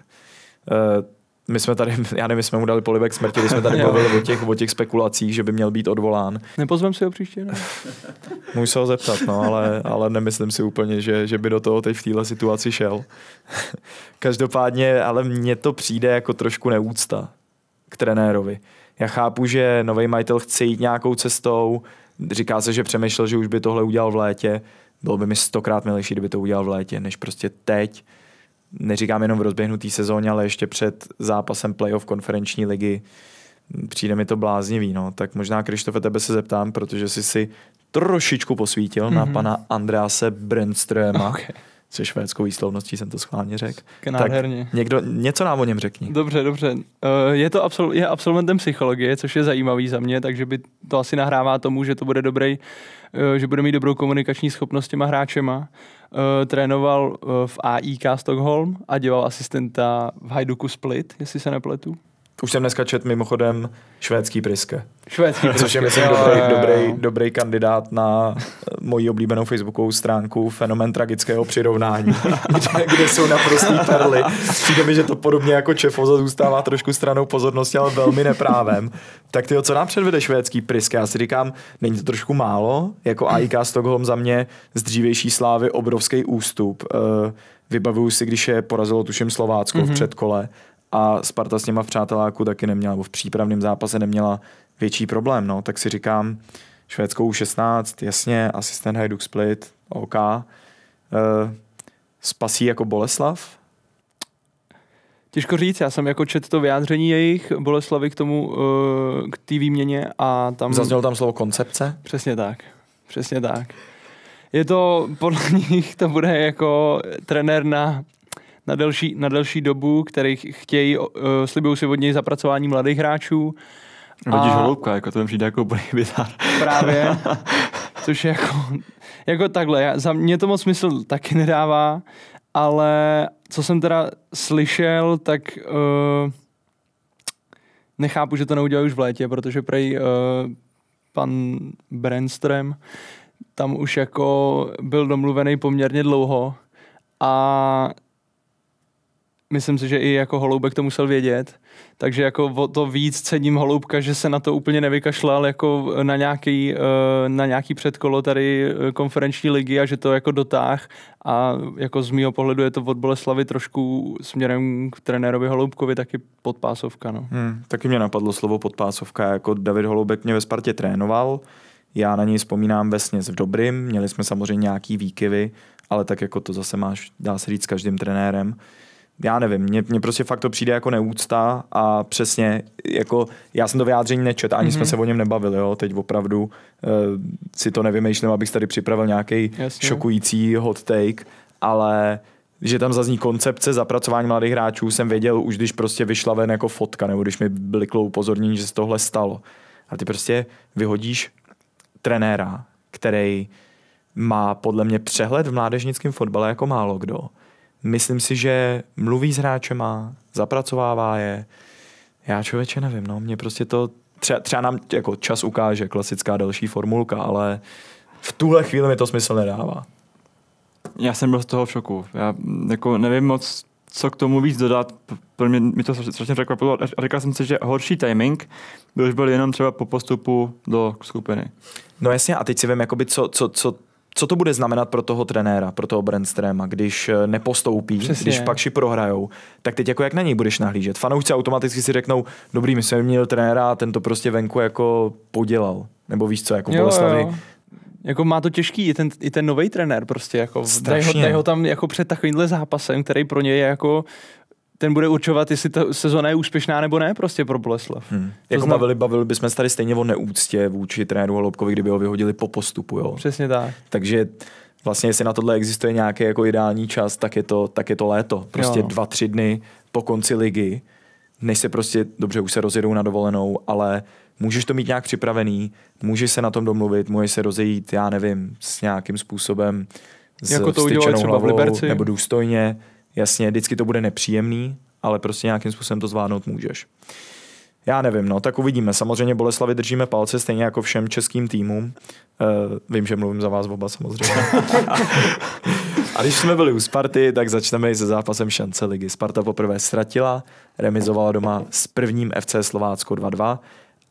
Eh, my jsme tady, já nevím, my jsme mu dali polibek smrti, když jsme tady bavili o těch, o těch spekulacích, že by měl být odvolán. Nepozvem si ho příště, ne? Můžu se ho zeptat, no, ale, ale nemyslím si úplně, že, že by do toho teď v téhle situaci šel. Každopádně, ale mně to přijde jako trošku neúcta k trenérovi. Já chápu, že nový majitel chce jít nějakou cestou, říká se, že přemýšlel, že už by tohle udělal v létě, bylo by mi stokrát milejší, kdyby to udělal v létě, než prostě teď, neříkám jenom v rozběhnutý sezóně, ale ještě před zápasem playoff konferenční ligy, přijde mi to bláznivý, no. Tak možná, Krištofe, tebe se zeptám, protože jsi si trošičku posvítil mm-hmm. na mhm. pana Andrease Brennströma. Okay se švédskou výslovností jsem to schválně řekl. Nádherně. Tak někdo, něco nám o něm řekni. Dobře, dobře. Eh, je to absol, je absolventem psychologie, což je zajímavý za mě, takže by to asi nahrává tomu, že to bude dobrý, eh, že bude mít dobrou komunikační schopnost s těma hráčema. Eh, trénoval v AIK Stockholm a dělal asistenta v Hajduku Split, jestli se nepletu. Už jsem dneska čet mimochodem švédský priske. Švédský priske. Což je, myslím, dobrý, dobrý, dobrý kandidát na eh, moji oblíbenou facebookovou stránku Fenomen tragického přirovnání, kde, kde jsou naprostý perly. Přijde mi, že to podobně jako Čefoza zůstává trošku stranou pozornosti, ale velmi neprávem. Tak ty, co nám předvede švédský priske? Já si říkám, není to trošku málo? Jako AIK Stockholm za mě z dřívější slávy obrovský ústup. Eh, vybavuju si, když je porazilo tuším Slovácko mm-hmm. v mhm. předkole a Sparta s něma v přáteláku taky neměla, nebo v přípravném zápase neměla větší problém, no, tak si říkám, švédskou 16, jasně, asistent Hajduk Split, OK, Uh, spasí jako Boleslav? Těžko říct, já jsem jako čet to vyjádření jejich Boleslavy k tomu, eh, k té výměně a tam... Zaznělo tam slovo koncepce? Přesně tak, přesně tak je to podle nich, to bude jako trenér na na delší, na delší dobu, který chtějí, uh, slibují si od něj zapracování mladých hráčů. No, vidíš a... holoubka, jako to mi přijde jako úplně bizar. Právě, což je jako, jako takhle, já, za mě to moc smysl taky nedává, ale co jsem teda slyšel, tak uh, nechápu, že to neudělají už v létě, protože prej uh, pan Brandström tam už jako byl domluvený poměrně dlouho a myslím si, že i jako Holoubek to musel vědět, takže jako to víc cením Holoubka, že se na to úplně nevykašlal jako na nějaký, eh, na nějaký předkolo tady eh, konferenční ligy a že to jako dotáh a jako z mýho pohledu je to od Boleslavy trošku směrem k trenérovi Holoubkovi taky podpásovka. No. Hmm, taky mě napadlo slovo podpásovka, jako David Holoubek mě ve Spartě trénoval, já na něj vzpomínám vesně v dobrým, měli jsme samozřejmě nějaký výkyvy, ale tak jako to zase máš, dá se říct, s každým trenérem já nevím, mně, mně prostě fakt to přijde jako neúcta a přesně, jako já jsem to vyjádření nečet, ani mm-hmm. jsme mhm. se o něm nebavili, jo, teď opravdu uh, si to nevymýšlím, abych tady připravil nějaký šokující hot take, ale že tam zazní koncepce zapracování mladých hráčů, jsem věděl už, když prostě vyšla ven jako fotka, nebo když mi bliklo upozornění, že se tohle stalo. A ty prostě vyhodíš trenéra, který má podle mě přehled v mládežnickém fotbale jako málo kdo Myslím si, že mluví s hráčema, zapracovává je. Já člověče nevím, no, mě prostě to, třeba, třeba nám jako čas ukáže, klasická další formulka, ale v tuhle chvíli mi to smysl nedává. Já jsem byl z toho v šoku. Já jako nevím moc, co k tomu víc dodat. Pro mě mi to strašně překvapilo. A říkal jsem si, že horší timing by už byl jenom třeba po postupu do skupiny. No jasně, a teď si vím, jakoby co, co, co co to bude znamenat pro toho trenéra, pro toho Brandstrema, když eh, nepostoupí, Přesně. když pak si prohrajou, tak teď jako jak na něj budeš nahlížet? Fanoušci automaticky si řeknou, dobrý, my jsme měli trenéra a ten to prostě venku jako podělal. Nebo víš co, jako Boleslavy, Jako má to těžký i ten, i ten nový trenér prostě, jako daj ho, daj ho, tam jako před takovýmhle zápasem, který pro něj je jako ten bude určovat, jestli ta sezona je úspěšná nebo ne, prostě pro Boleslav. Hmm. jako zna... bavili, bavili bychom se tady stejně o neúctě vůči trenéru Holobkovi, kdyby ho vyhodili po postupu. Jo. Přesně tak. Takže vlastně, jestli na tohle existuje nějaký jako ideální čas, tak je to, tak je to léto. Prostě jo. No. dva, tři dny po konci ligy, než se prostě, dobře, už se rozjedou na dovolenou, ale můžeš to mít nějak připravený, můžeš se na tom domluvit, můžeš se rozejít, já nevím, s nějakým způsobem s jako to udělali třeba hlavou, v Liberci. nebo důstojně Jasně, vždycky to bude nepříjemný, ale prostě nějakým způsobem to zvládnout můžeš. Já nevím, no, tak uvidíme. Samozřejmě Boleslavi držíme palce, stejně jako všem českým týmům. Uh, vím, že mluvím za vás oba samozřejmě. A když jsme byli u Sparty, tak začneme i se zápasem šance ligy. Sparta poprvé ztratila, remizovala doma s prvním FC Slovácko 2-2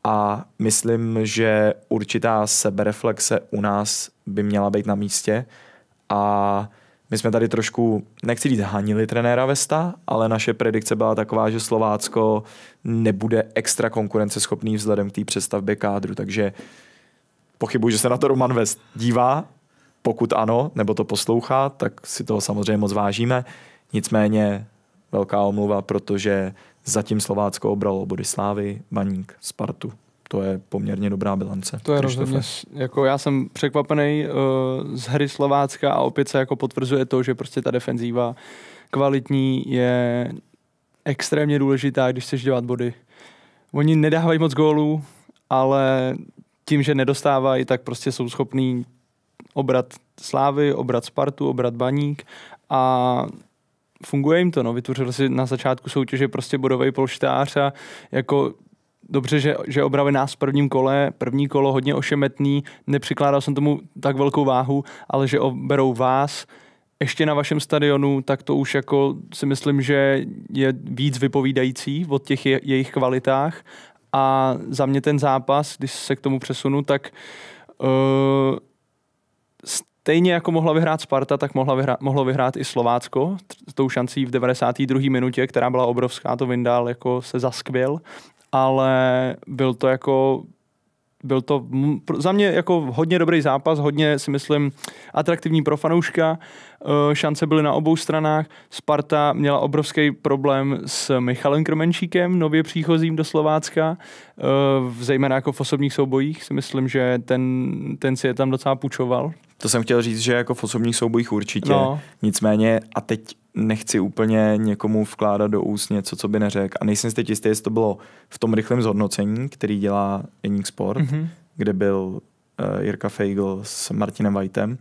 a myslím, že určitá sebereflexe u nás by měla být na místě a my jsme tady trošku, nechci říct, hanili trenéra Vesta, ale naše predikce byla taková, že Slovácko nebude extra konkurenceschopný vzhledem k té přestavbě kádru, takže pochybuji, že se na to Roman Vest dívá, pokud ano, nebo to poslouchá, tak si toho samozřejmě moc vážíme. Nicméně velká omluva, protože zatím Slovácko obralo Bodyslávy, Baník, Spartu to je poměrně dobrá bilance. To je rozhodně, jako já jsem překvapený uh, z hry Slovácka a opět se jako potvrzuje to, že prostě ta defenzíva kvalitní je extrémně důležitá, když chceš dělat body. Oni nedávají moc gólů, ale tím, že nedostávají, tak prostě jsou schopní obrat Slávy, obrat Spartu, obrat Baník a funguje jim to, no. Vytvořil si na začátku soutěže prostě bodový polštář a jako dobře, že, že obrali nás v prvním kole, první kolo hodně ošemetný, nepřikládal jsem tomu tak velkou váhu, ale že oberou vás ještě na vašem stadionu, tak to už jako si myslím, že je víc vypovídající o těch je, jejich kvalitách a za mě ten zápas, když se k tomu přesunu, tak uh, Stejně jako mohla vyhrát Sparta, tak mohla vyhrát, mohlo vyhrát i Slovácko s tou šancí v 92. minutě, která byla obrovská, to Vindál jako se zaskvěl ale byl to jako byl to za mě jako hodně dobrý zápas, hodně si myslím atraktivní pro fanouška. Eh, šance byly na obou stranách. Sparta měla obrovský problém s Michalem Krmenčíkem, nově příchozím do Slovácka, eh, zejména jako v osobních soubojích. Si myslím, že ten, ten si je tam docela půjčoval. To jsem chtěl říct, že jako v osobních soubojích určitě. No. Nicméně a teď nechci úplně někomu vkládat do úst něco, co by neřekl. A nejsem si teď jistý, jestli to bylo v tom rychlém zhodnocení, který dělá Deník Sport, mm-hmm. kde byl uh, Jirka Feigl s Martinem Vajtem,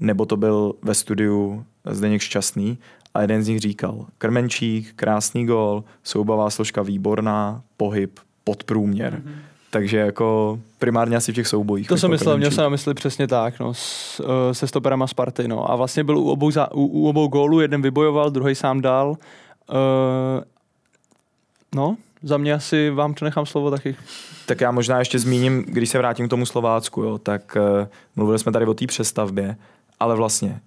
nebo to byl ve studiu Zdeněk Šťastný a jeden z nich říkal, krmenčík, krásný gol, soubavá složka výborná, pohyb, podprůměr. Mm-hmm. Takže jako primárně asi v těch soubojích. To jsem myslel, měl jsem na mysli přesně tak, no, s, uh, se stoperama Sparty. No. A vlastně byl u obou, za, u, u obou gólů, jeden vybojoval, druhý sám dal. Uh, no, za mě asi vám přenechám slovo taky. Tak já možná ještě zmíním, když se vrátím k tomu Slovácku, jo, tak uh, mluvili jsme tady o té přestavbě, ale vlastně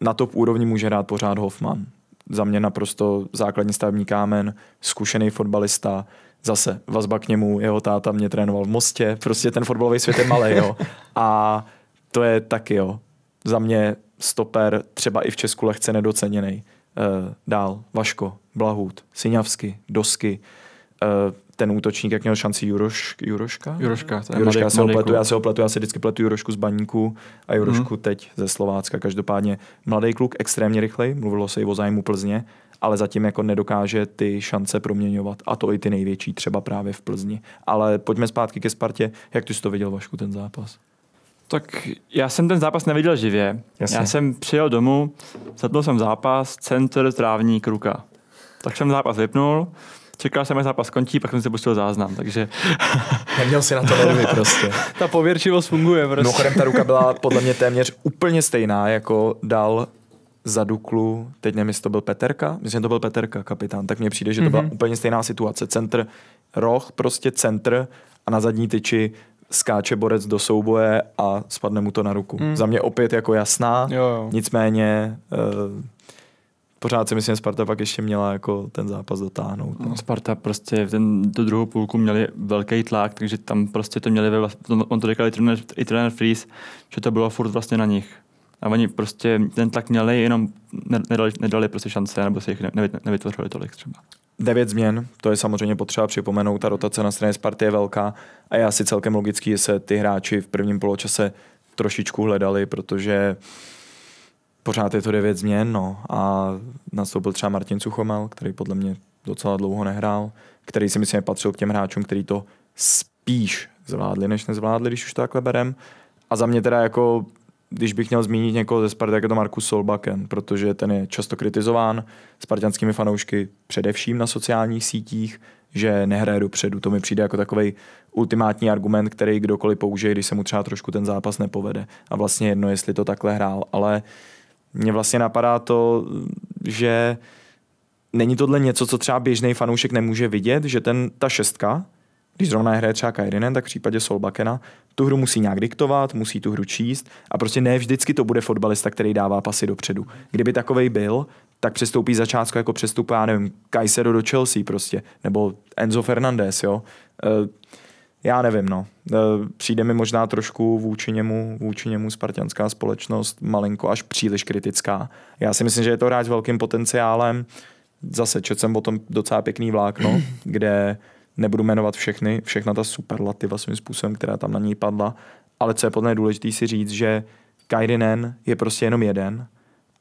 na top úrovni může hrát pořád Hoffman. Za mě naprosto základní stavební kámen, zkušený fotbalista, zase vazba k němu, jeho táta mě trénoval v Mostě, prostě ten fotbalový svět je malý, jo. A to je taky, jo. Za mě stoper třeba i v Česku lehce nedoceněný. Eh, dál, Vaško, Blahut, Siňavsky, Dosky, eh, ten útočník, jak měl šanci Juroš, Juroška? Juroška, to je Juroška, Madej, já se ho pletu, já se ho pletu, já se vždycky pletu Jurošku z Baníku a Jurošku mm. teď ze Slovácka. Každopádně mladý kluk, extrémně rychlej, mluvilo se i o zájmu Plzně ale zatím jako nedokáže ty šance proměňovat a to i ty největší, třeba právě v Plzni. Ale pojďme zpátky ke Spartě. Jak ty jsi to viděl, Vašku, ten zápas? Tak já jsem ten zápas neviděl živě. Jasně. Já jsem přijel domů, zatnul jsem zápas, center, trávník, kruka. Tak jsem zápas vypnul, čekal jsem, až zápas skončí, pak jsem si pustil záznam, takže... Neměl si na to nervy prostě. ta pověrčivost funguje prostě. No, chodem, ta ruka byla podle mě téměř úplně stejná, jako dal za Duklu, teď nevím, jestli to byl Peterka, myslím, že to byl Peterka, kapitán, tak mně přijde, že to byla mm-hmm. úplně stejná situace. Centr, roh, prostě centr a na zadní tyči skáče borec do souboje a spadne mu to na ruku. Mm. Za mě opět jako jasná, jo, jo. nicméně e, pořád si myslím, že Sparta pak ještě měla jako ten zápas dotáhnout. No. no Sparta prostě v ten, tu druhou půlku měli velký tlak, takže tam prostě to měli, on to říkal i trenér, i trenér Fries, že to bylo furt vlastně na nich a oni prostě ten tlak měli, jenom nedali, nedali prostě šance, nebo se jich nevytvořili tolik třeba. Devět změn, to je samozřejmě potřeba připomenout, ta rotace na straně Sparty je velká a je asi celkem logický, že se ty hráči v prvním poločase trošičku hledali, protože pořád je to devět změn, no. A nastoupil třeba Martin Suchomel, který podle mě docela dlouho nehrál, který si myslím patřil k těm hráčům, který to spíš zvládli, než nezvládli, když už to takhle berem. A za mě teda jako když bych měl zmínit někoho ze Sparty, tak je to Markus Solbaken, protože ten je často kritizován spartianskými fanoušky především na sociálních sítích, že nehraje dopředu. To mi přijde jako takový ultimátní argument, který kdokoliv použije, když se mu třeba trošku ten zápas nepovede. A vlastně jedno, jestli to takhle hrál. Ale mě vlastně napadá to, že není tohle něco, co třeba běžný fanoušek nemůže vidět, že ten, ta šestka když zrovna hraje třeba Kairinen, tak v případě Solbakena tu hru musí nějak diktovat, musí tu hru číst a prostě ne vždycky to bude fotbalista, který dává pasy dopředu. Kdyby takovej byl, tak přestoupí začátku jako přestup, já nevím, Kajsero do Chelsea prostě, nebo Enzo Fernandez, jo. E, já nevím, no. E, přijde mi možná trošku vůči němu, vůči němu spartianská společnost malinko až příliš kritická. Já si myslím, že je to hráč velkým potenciálem. Zase četl jsem o tom docela pěkný vlákno, kde nebudu jmenovat všechny, všechna ta superlativa svým způsobem, která tam na ní padla, ale co je podle mě důležité si říct, že Kairinen je prostě jenom jeden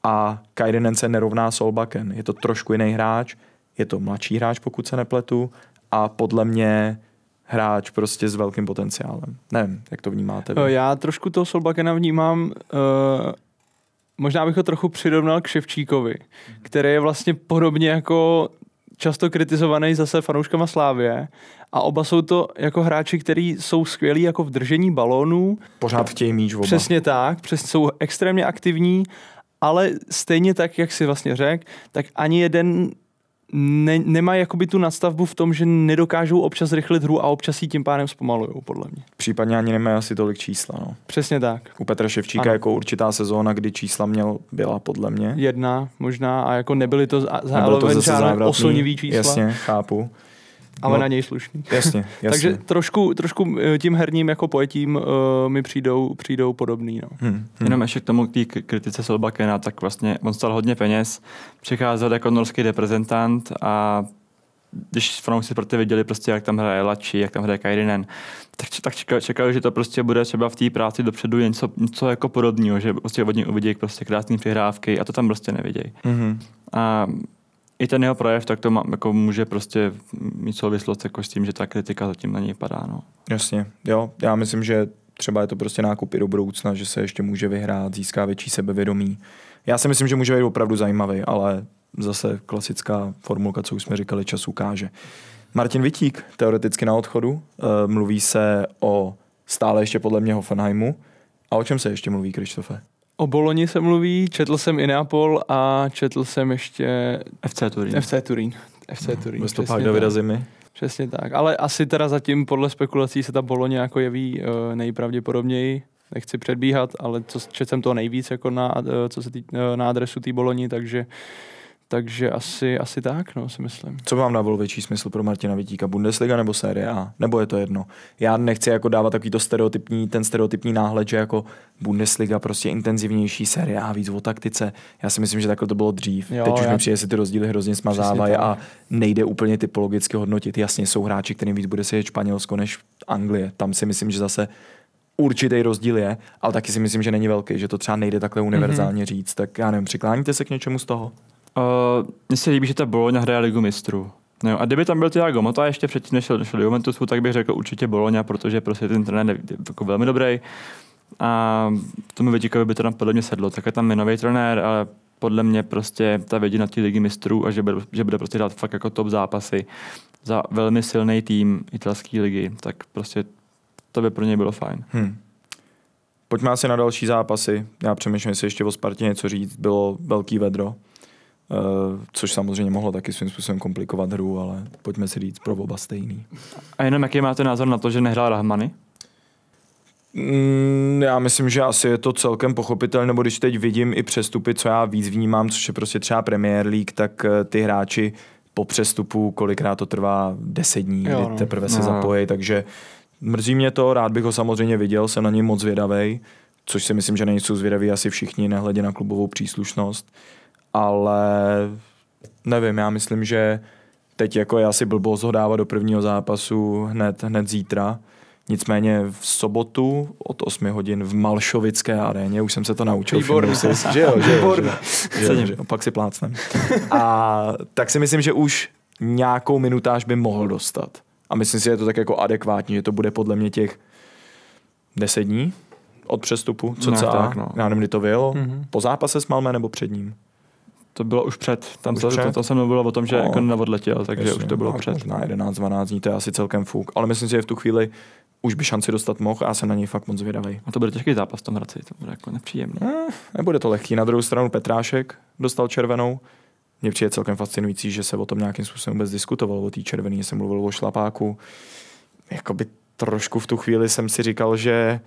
a Kairinen se nerovná Solbaken. Je to trošku jiný hráč, je to mladší hráč, pokud se nepletu, a podle mě hráč prostě s velkým potenciálem. Nevím, jak to vnímáte. Vy? Eh, já trošku toho Solbakena vnímám, uh, možná bych ho trochu přirovnal k Ševčíkovi, mhm. který je vlastně podobně jako často kritizovaný zase fanouškama Slávě. A oba jsou to jako hráči, kteří jsou skvělí jako v držení balónů. Pořád chtějí mít oba. Přesně tak, přesně jsou extrémně aktivní, ale stejně tak, jak si vlastně řekl, tak ani jeden ne, nemají jakoby tu nadstavbu v tom, že nedokážou občas rychlit hru a občas ji tím pádem zpomalují, podle mě. Případně ani nemají asi tolik čísla. No. Přesně tak. U Petra Ševčíka ano. jako určitá sezóna, kdy čísla měl, byla podle mě. Jedna možná a jako nebyly to, zároveň to zase čísla. Jasně, chápu ale no, na něj slušný. Jasně, jasně. Takže trošku, trošku eh, tím herním jako pojetím uh, mi přijdou, přijdou podobný. No. Hmm, hmm. Jenom ještě k tomu k té kritice Solbakena, tak vlastně on stal hodně peněz, přicházel jako norský reprezentant a když fanoušci ty viděli prostě, jak tam hraje Lači, jak tam hraje Kairinen, tak, tak čekali, čekali, že to prostě bude třeba v té práci dopředu něco, něco jako podobného, že prostě od něj prostě krásné přihrávky a to tam prostě nevidějí. Mm-hmm. A i ten jeho projev, tak to má, jako může prostě mít souvislost jako s tím, že ta kritika zatím na něj padá. No. Jasně, jo. Já myslím, že třeba je to prostě nákupy do budoucna, že se ještě může vyhrát, získá větší sebevědomí. Já si myslím, že může být opravdu zajímavý, ale zase klasická formulka, co už jsme říkali, čas ukáže. Martin Vitík, teoreticky na odchodu, eh, mluví se o stále ještě podle mě Hoffenheimu. A o čem se ještě mluví, Krištofe? O Boloni se mluví, četl jsem i Neapol a četl jsem ještě... FC Turín. FC Turín. FC Turín. Bez to pak tak. Zimy. Přesně tak, ale asi teda zatím podle spekulací se ta Boloně jako jeví eh, nejpravděpodobněji nechci předbíhat, ale co, četl jsem to nejvíc jako na, eh, co se tý, eh, na adresu té Boloni, takže takže asi, asi tak, no, si myslím. Co vám dávalo větší smysl pro Martina Vitíka? Bundesliga nebo Série A? Nebo je to jedno? Já nechci jako dávat takový to stereotypní, ten stereotypní náhled, že jako Bundesliga prostě intenzivnější, Série A víc o taktice. Já si myslím, že takhle to bylo dřív. Jo, Teď už já... mi přijde, že ty rozdíly hrozně smazávají a nejde úplně typologicky hodnotit. Jasně jsou hráči, kterým víc bude se Španělsko než Anglie. Tam si myslím, že zase určitý rozdíl je, ale taky si myslím, že není velký, že to třeba nejde takhle univerzálně mm-hmm. říct. Tak já nevím, přikláníte se k něčemu z toho? Uh, Mně se líbí, že ta Bologna hraje ligu mistrů. No jo, a kdyby tam byl Tiago Mota ještě předtím, než šel do Juventusu, tak bych řekl určitě Bologna, protože prostě ten trenér je jako velmi dobrý. A tomu Vidíkovi by to tam podle mě sedlo. Tak je tam je nový trenér, ale podle mě prostě ta vědina té ligy mistrů a že bude, že bude prostě dát fakt jako top zápasy za velmi silný tým italské ligy, tak prostě to by pro něj bylo fajn. Hmm. Pojďme asi na další zápasy. Já přemýšlím, jestli ještě o Spartě něco říct. Bylo velký vedro. Eh, což samozřejmě mohlo taky svým způsobem komplikovat hru, ale pojďme si říct pro oba stejný. A jenom jaký máte názor na to, že nehrál Rahmany? Mm, já myslím, že asi je to celkem pochopitelné, nebo když teď vidím i přestupy, co já víc vnímám, což je prostě třeba Premier League, tak eh, ty hráči po přestupu, kolikrát to trvá deset dní, jo, no. teprve se no. zapojí, takže mrzí mě to, rád bych ho samozřejmě viděl, jsem na něj moc zvědavej, což si myslím, že nejsou zvědaví asi všichni, nehledě na klubovou příslušnost ale nevím, já myslím, že teď jako je asi blbost ho dávat do prvního zápasu hned, hned zítra. Nicméně v sobotu od 8 hodin v Malšovické aréně, už jsem se to naučil. Výborný, si, že jo, že jo, že jo, že jo, pak si plácnem. A tak si myslím, že už nějakou minutáž by mohl dostat. A myslím si, že je to tak jako adekvátní, že to bude podle mě těch 10 dní od přestupu, co no, tak, no. Já nevím, kdy to vyjelo. Mm-hmm. Po zápase s Malmé nebo před ním? to bylo už před. Tam už se, před? To, to mnou bylo o tom, že no, na odletěl, takže jasně, už to bylo no, před. Na 11, 12 dní, to je asi celkem fuk. Ale myslím si, že v tu chvíli už by šanci dostat mohl a já jsem na něj fakt moc zvědavý. A to bude těžký zápas v tom Hradci, to bude jako nepříjemné. Ne, eh, nebude to lehký. Na druhou stranu Petrášek dostal červenou. Mně přijde celkem fascinující, že se o tom nějakým způsobem vůbec diskutovalo, o té červené jsem mluvil o šlapáku. Jakoby trošku v tu chvíli jsem si říkal, že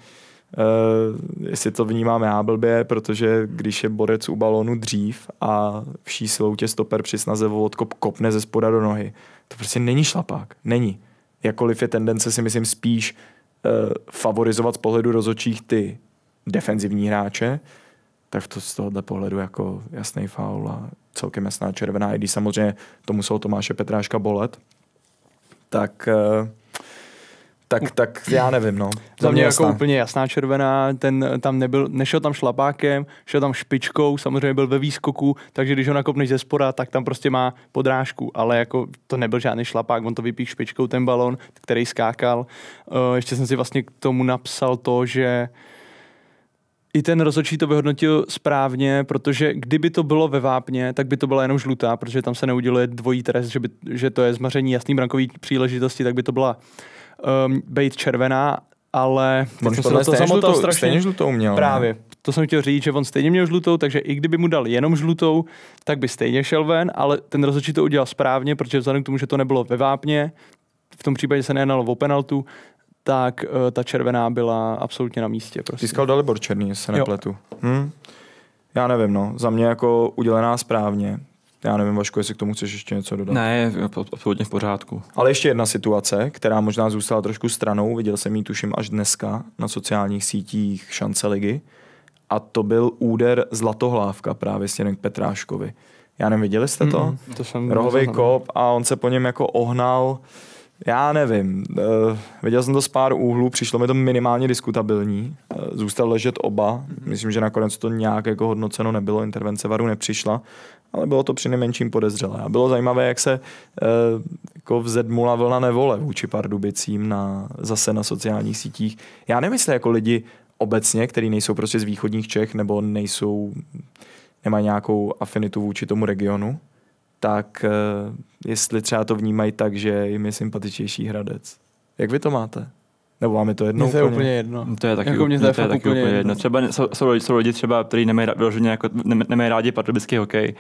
Uh, jestli to vnímám já blbě, protože když je borec u balónu dřív a vší silou tě stoper při snaze o odkop kopne ze spoda do nohy, to prostě není šlapák. Není. Jakoliv je tendence si myslím spíš uh, favorizovat z pohledu rozočích ty defenzivní hráče, tak to z tohohle pohledu jako jasný faul a celkem jasná červená, i když samozřejmě to muselo Tomáše Petráška bolet, tak uh, tak, tak já nevím, no. Za mě jako jasná. jako úplně jasná červená, ten eh, tam nebyl, nešel tam šlapákem, šel tam špičkou, samozřejmě byl ve výskoku, takže když ho nakopneš ze spora, tak tam prostě má podrážku, ale jako to nebyl žádný šlapák, on to vypíš špičkou ten balon, který skákal. Eh, ještě jsem si vlastně k tomu napsal to, že i ten rozhodčí to vyhodnotil správně, protože kdyby to bylo ve vápně, tak by to byla jenom žlutá, protože tam se neuděluje dvojí trest, že, by, že to je zmaření jasný brankový příležitosti, tak by to byla um, být červená, ale... On jsem se do toho zamotal žlutou, strašně. Stejně žlutou měl. Právě. To jsem chtěl říct, že on stejně měl žlutou, takže i kdyby mu dal jenom žlutou, tak by stejně šel ven, ale ten rozhodčí to udělal správně, protože vzhledem k tomu, že to nebylo ve vápně, v tom případě se nejednalo o penaltu, tak uh, ta červená byla absolutně na místě. Prostě. Získal Dalibor Černý, se nepletu. Hm? Já nevím, no. Za mě jako udělená správně. Já nevím, Vašku, jestli k tomu chceš ještě něco dodat. Ne, absolutně v pořádku. Ale ještě jedna situace, která možná zůstala trošku stranou, viděl jsem ji tuším až dneska na sociálních sítích šance ligy, a to byl úder Zlatohlávka právě směrem k Petráškovi. Já nevím, viděli jste to? Mm, to jsem Rohový kop a on se po něm jako ohnal. Já nevím, uh, viděl jsem to z pár úhlů, přišlo mi to minimálně diskutabilní. Uh, zůstal ležet oba, mm-hmm. myslím, že nakonec to nějak jako hodnoceno nebylo, intervence varu nepřišla, ale bylo to při nejmenším podezřelé. A bylo zajímavé, jak se e, jako vzedmula vlna nevole vůči Pardubicím na, zase na sociálních sítích. Já nemyslím jako lidi obecně, kteří nejsou prostě z východních Čech nebo nejsou, nemají nějakou afinitu vůči tomu regionu, tak e, jestli třeba to vnímají tak, že jim je sympatičnější Hradec. Jak vy to máte? Nebo vám je to jedno? Mně to je úplně, jedno. To je taky, jako mě to je, to je taky úplně, úplně jedno. jedno. Třeba jsou, jsou lidi třeba, kteří nemají, jako, nemají rádi pardubický hokej,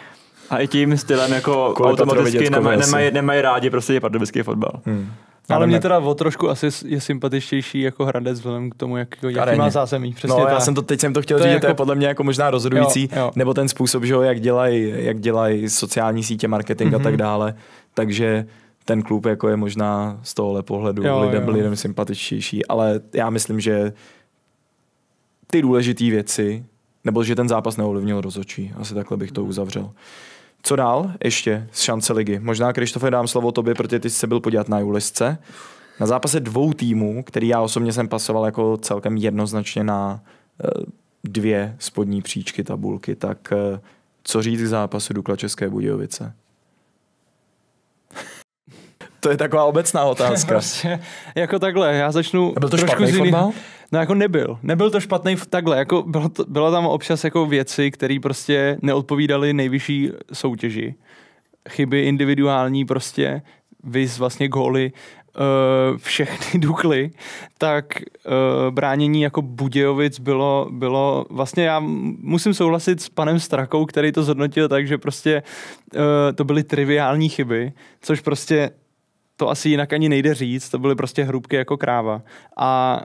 a i tím stylem jako Kole automaticky nemají nemaj, nemaj rádi prostě pardubický fotbal. Hmm. No, ale nevím, mě teda o trošku asi je sympatičtější jako Hradec vzhledem k tomu, jak, jaký má zázemí. Přesně no, tak. já jsem to teď jsem to chtěl to říct, je jako... to je podle mě jako možná rozhodující, jo, jo. nebo ten způsob, že ho, jak dělají jak dělaj sociální sítě, marketing mm-hmm. a mhm. tak dále. Takže ten klub jako je možná z tohohle pohledu jo, lidem, jo. lidem sympatičtější, ale já myslím, že ty důležité věci, nebo že ten zápas neovlivnil rozočí, asi takhle bych to uzavřel. Co dál ještě z šance ligy? Možná, Krištofe, dám slovo tobě, protože ty jsi se byl podívat na Julisce. Na zápase dvou týmů, který já osobně jsem pasoval jako celkem jednoznačně na eh, dvě spodní příčky tabulky, tak eh, co říct k zápasu Dukla České Budějovice? to je taková obecná otázka. prostě, jako takhle, já začnu... A byl to trošku špatný jiný... fotbal? No jako nebyl. Nebyl to špatný takhle. Jako bylo, to, bylo tam občas jako věci, které prostě neodpovídaly nejvyšší soutěži. Chyby individuální prostě, vys vlastně góly, uh, všechny dukly, tak uh, bránění jako Budějovic bylo, bylo, vlastně já musím souhlasit s panem Strakou, který to zhodnotil tak, že prostě uh, to byly triviální chyby, což prostě to asi jinak ani nejde říct, to byly prostě hrubky jako kráva. A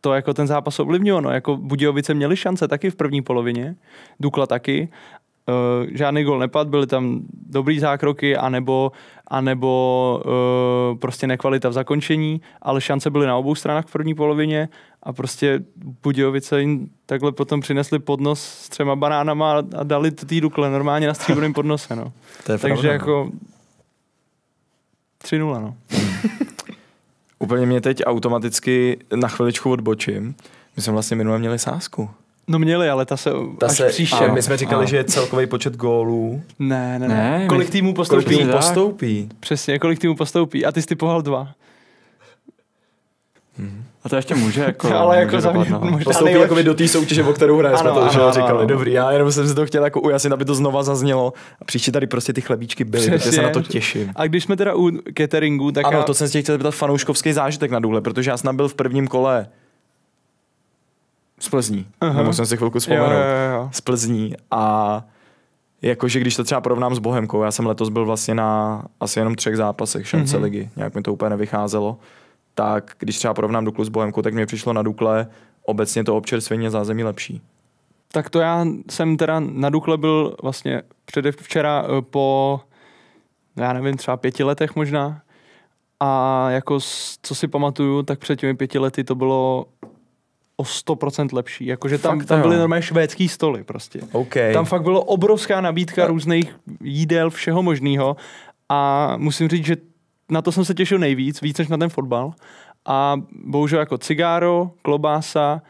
to jako ten zápas ovlivnilo. No. Jako Budějovice měli šance taky v první polovině, Dukla taky, Uh, žádný gol nepad, byly tam dobrý zákroky, anebo, anebo uh, prostě nekvalita v zakončení, ale šance byly na obou stranách v první polovině a prostě Budějovice jim takhle potom přinesli podnos s třema banánama a, a dali tý dukle normálně na stříbrným podnose. No. to je Takže pravda, no. jako 3-0, no. Úplně mě teď automaticky na chviličku odbočím. My jsme vlastně minule měli sásku. No měli, ale ta se ta až se, příště. A my jsme říkali, a. že je celkový počet gólů. Ne, ne, ne. ne kolik týmů postoupí? Kolik týmů postoupí? Přesně, kolik týmů postoupí. A ty jsi typoval dva. Hmm. A to ještě může jako... ale může jako za mě možná jako do té soutěže, o kterou hraje, jsme to už říkali. Dobrý, já jenom jsem si to chtěl jako ujasnit, aby to znova zaznělo. A příště tady prostě ty chlebíčky byly, Přesně. takže se na to těším. A když jsme teda u cateringu, tak... Ano, já... to jsem si chtěl zeptat fanouškovský zážitek na důle, protože já jsem byl v prvním kole z Plzní. Nebo jsem si chvilku vzpomenout. Jo, jo, jo. Z Plzní. A jakože když to třeba porovnám s Bohemkou, já jsem letos byl vlastně na asi jenom třech zápasech šance mm-hmm. ligy. Nějak mi to úplně nevycházelo tak když třeba porovnám Duklu s Bohemkou, tak mi přišlo na Dukle obecně to občerstvení a zázemí lepší. Tak to já jsem teda na Dukle byl vlastně předevčera eh, po, já nevím, třeba pěti letech možná. A jako co si pamatuju, tak před těmi pěti lety to bylo o 100% lepší. Jakože tam, fakt, tam byly normálně švédský stoly prostě. Okay. Tam fakt bylo obrovská nabídka různých jídel, všeho možného. A musím říct, že na to jsem se těšil nejvíc, víc než na ten fotbal. A bohužel jako cigáro, klobása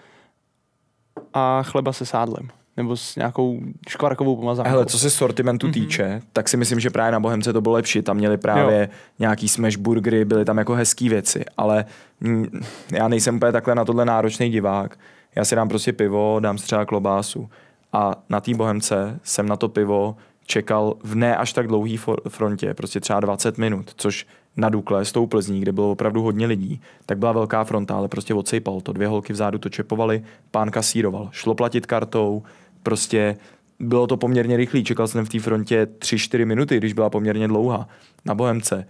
a chleba se sádlem nebo s nějakou škvarkovou pomazánkou. Hele, co se sortimentu mm-hmm. týče, tak si myslím, že právě na Bohemce to bylo lepší. Tam měli právě jo. nějaký smash burgery, byly tam jako hezký věci, ale mm, já nejsem úplně takhle na tohle náročný divák. Já si dám prostě pivo, dám si třeba klobásu. A na té Bohemce jsem na to pivo čekal v ne až tak dlouhý frontě, prostě třeba 20 minut, což na Dukle s tou Plzní, kde bylo opravdu hodně lidí, tak byla velká fronta, ale prostě odsejpal to. Dvě holky vzadu to čepovali, pán kasíroval. Šlo platit kartou, prostě bylo to poměrně rychlé. Čekal jsem v té frontě 3-4 minuty, když byla poměrně dlouhá na Bohemce. E,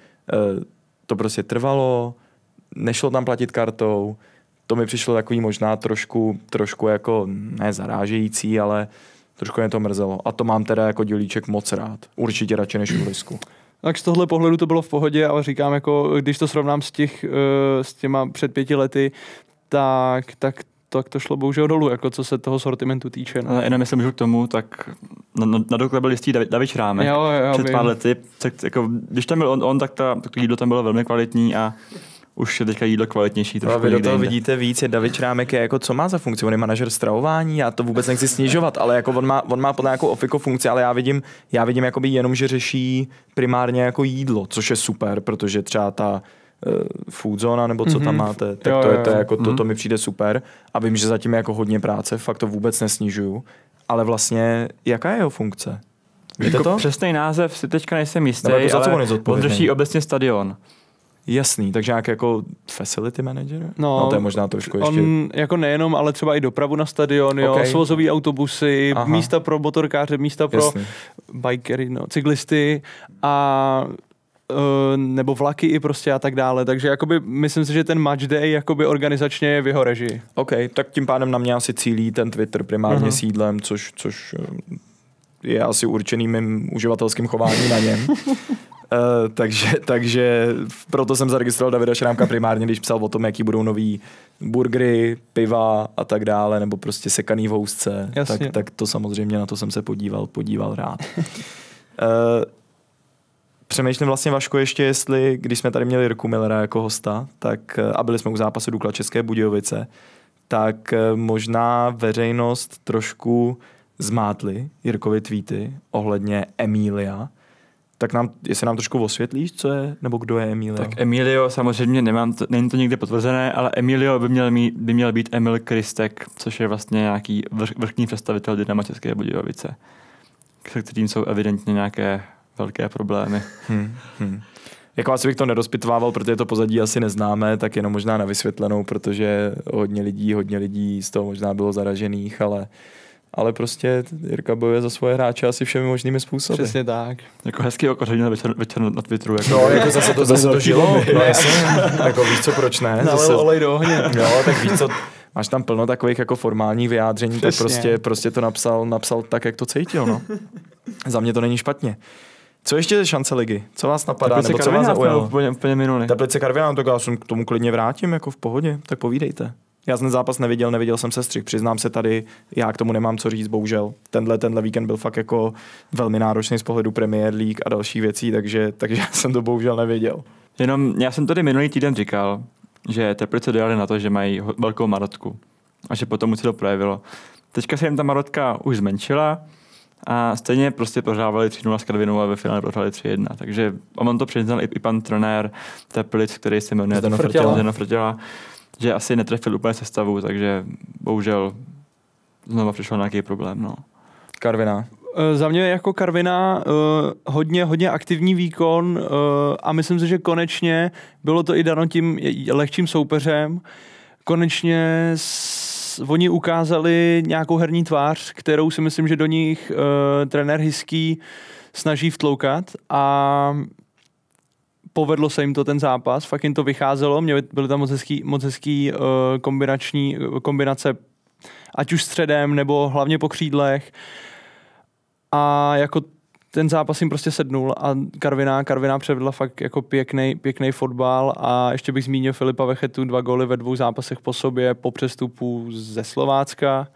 to prostě trvalo, nešlo tam platit kartou, to mi přišlo takový možná trošku, trošku jako ne zarážející, ale trošku mě to mrzelo. A to mám teda jako dělíček moc rád. Určitě radši než v Lisku. Tak z tohle pohledu to bylo v pohodě, ale říkám, jako, když to srovnám s, těch, eh, s těma před pěti lety, tak, tak tak to šlo bohužel dolů, jako co se toho sortimentu týče. No. Ale eh, jenom jestli můžu k tomu, tak na, na, na byl jistý David, David Šrámek jo, jo, před vím. pár lety. Tak, jako, když tam byl on, on tak ta, tak to jídlo tam bylo velmi kvalitní a už je teďka jídlo kvalitnější. No, vy do toho jinde. vidíte víc, je David Črámek je jako co má za funkci, on je manažer stravování, já to vůbec nechci snižovat, ale jako on má, on má podle nějakou ofiko funkci, ale já vidím, já vidím jakoby jenom, že řeší primárně jako jídlo, což je super, protože třeba ta eh, food zona, nebo co mm-hmm. tam mhm. máte, tak jo, to, je, to, je jako, mm-hmm. to, to mhm. mi přijde super a vím, že zatím je jako hodně práce, fakt to vůbec nesnižuju, ale vlastně jaká je jeho funkce? Víte jako to? Přesný název si teďka nejsem jistý, no, jako ale on řeší obecně stadion. Jasný, takže nějak jako facility manager? No, no to je možná trošku ještě... On jako nejenom, ale třeba i dopravu na stadion, okay. jo, svozový autobusy, Aha. místa pro motorkáře, místa pro Jasný. bikery, no, cyklisty a eh, nebo vlaky i prostě a tak dále. Takže jakoby, myslím si, že ten match day jakoby organizačně je v jeho režii. OK, tak tím pádem na mě asi cílí ten Twitter primárně uh-huh. sídlem, což, což eh, je asi určený mým uživatelským chováním na něm. Eh, takže, takže proto jsem zaregistroval Davida Šrámka primárně, když psal o tom, jaký budou nový burgery, piva a tak dále, nebo prostě sekaný v housce. Tak, tak to samozřejmě na to jsem se podíval, podíval rád. Eh, přemýšlím vlastně, Vaško, ještě jestli, když jsme tady měli Rku Millera jako hosta, tak eh, a byli jsme u zápasu Dukla České Budějovice, tak možná veřejnost trošku zmátli Jirkovi tweety ohledně Emília, tak nám, jestli nám trošku osvětlíš, co je, nebo kdo je Emilio? Tak Emilio, samozřejmě nemám to, není to nikde potvrzené, ale Emilio by měl, mít, by měl být Emil Kristek, což je vlastně nějaký vrch, vrchní představitel Dynama České Budějovice, se kterým jsou evidentně nějaké velké problémy. Hmm, hmm. Jako asi bych to nerozpitvával, protože to pozadí asi neznáme, tak jenom možná na vysvětlenou, protože hodně lidí, hodně lidí z toho možná bylo zaražených, ale uh, ale prostě Jirka bojuje za svoje hráče asi všemi možnými způsoby. Přesně tak. Jako hezký okoření večer, večer na Twitteru. Jako. No, jako zase to, zase to žilo. No, jasně. jako víš co, proč ne? Nalil zase... olej do ohně. Jo, tak víš co, máš tam plno takových jako formálních vyjádření, Přesně. tak prostě, prostě to napsal, napsal tak, jak to cítil. No. za mě to není špatně. Co ještě ze šance ligy? Co vás napadá? Teplice nebo co vás zaujalo? Teplice Karviná, no, tak já jsem k tomu klidně vrátím, jako v pohodě. Tak povídejte. Já jsem zápas neviděl, neviděl jsem se střih. Přiznám se tady, já k tomu nemám co říct, bohužel. Tenhle, tenhle víkend byl fakt jako velmi náročný z pohledu Premier League a dalších věcí, takže, takže jsem to bohužel neviděl. Jenom já jsem tady minulý týden říkal, že Teplice dojali na to, že mají velkou marotku a že potom už se to projevilo. Teďka se jim ta marotka už zmenšila a stejně prostě prohrávali 3-0 s Karvinou a ve finále prohráli 3-1. Takže on to přiznal i, i pan trenér Teplic, který se jmenuje Zdeno Frtěla. Zdeno Frtěla že asi netrefil úplně sestavu, takže bohužel znova přišel nějaký problém. No. Karvina. Eh, za mě jako Karvina eh, hodně, hodně aktivní výkon eh, a myslím si, že konečně bylo to i dano tím lehčím soupeřem. Konečně s, oni ukázali nějakou herní tvář, kterou si myslím, že do nich trenér Hiský snaží vtloukat a povedlo se jim to ten zápas, fakt jim to vycházelo, měli, byly tam moc hezký, moc hezký uh, kombinační, kombinace ať už středem nebo hlavně po křídlech a jako ten zápas jim prostě sednul a Karviná, Karviná převedla fakt jako pěkný, pěkný fotbal a ještě bych zmínil Filipa Vechetu, dva góly ve dvou zápasech po sobě po přestupu ze Slovácka,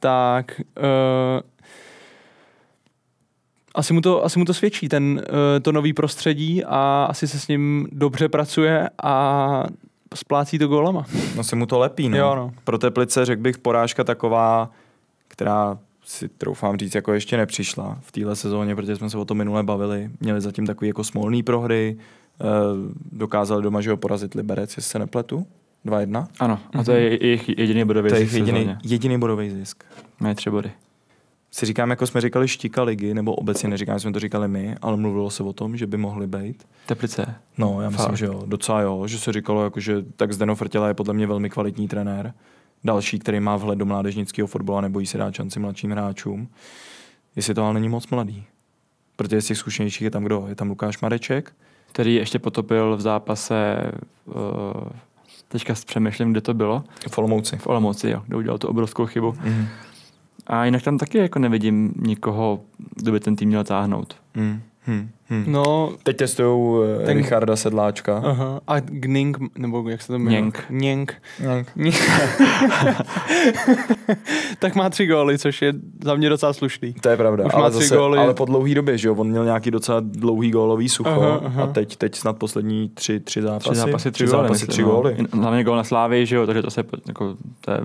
tak uh, asi mu to, asi mu to svědčí, ten, eh, to nový prostředí a asi se s ním dobře pracuje a splácí to golama. No se mu to lepí, no. Jo, no. Pro Teplice řekl bych porážka taková, která si troufám říct, jako ještě nepřišla v téhle sezóně, protože jsme se o to minule bavili. Měli zatím takový jako smolný prohry, eh, dokázali doma, že ho porazit Liberec, jestli se nepletu. 2-1. Ano, a to je mhm. jejich jediný bodový zisk. To je jediný, jediný bodový zisk. Mají tři body si říkám, jako jsme říkali štíka ligy, nebo obecně neříkám, že jsme to říkali my, ale mluvilo se o tom, že by mohli být. Teplice. No, já myslím, Fakt. že jo, docela jo, že se říkalo, jako, že tak Zdeno Frtěla je podle mě velmi kvalitní trenér. Další, který má vhled do mládežnického fotbalu a nebojí se dát šanci mladším hráčům. Jestli to ale není moc mladý. Protože z těch zkušenějších je tam kdo? Je tam Lukáš Mareček. Který ještě potopil v zápase uh, teďka přemýšlím, kde to bylo. V Olomouci. V Olomouci, jo, kde udělal tu obrovskou chybu. Mm-hmm a jinak tam taky jako nevidím nikoho, kdo by ten tým měl táhnout. Hmm. Hmm. Hmm. No, Teď testují eh, ten... Richarda Sedláčka. Aha. A Gning, nebo jak se to jmenuje? Něnk. Něnk. Něnk. tak má tři góly, což je za mě docela slušný. To je pravda, Už ale, má tři zase, góly. ale po dlouhý době, že jo? On měl nějaký docela dlouhý gólový sucho aha, aha. a teď, teď snad poslední tři, tři zápasy. Tři zápasy, tři, tři góly. Zápasy, tři no. góly. No. Hlavně gól na Slávy, že jo? Takže to, se, jako, to je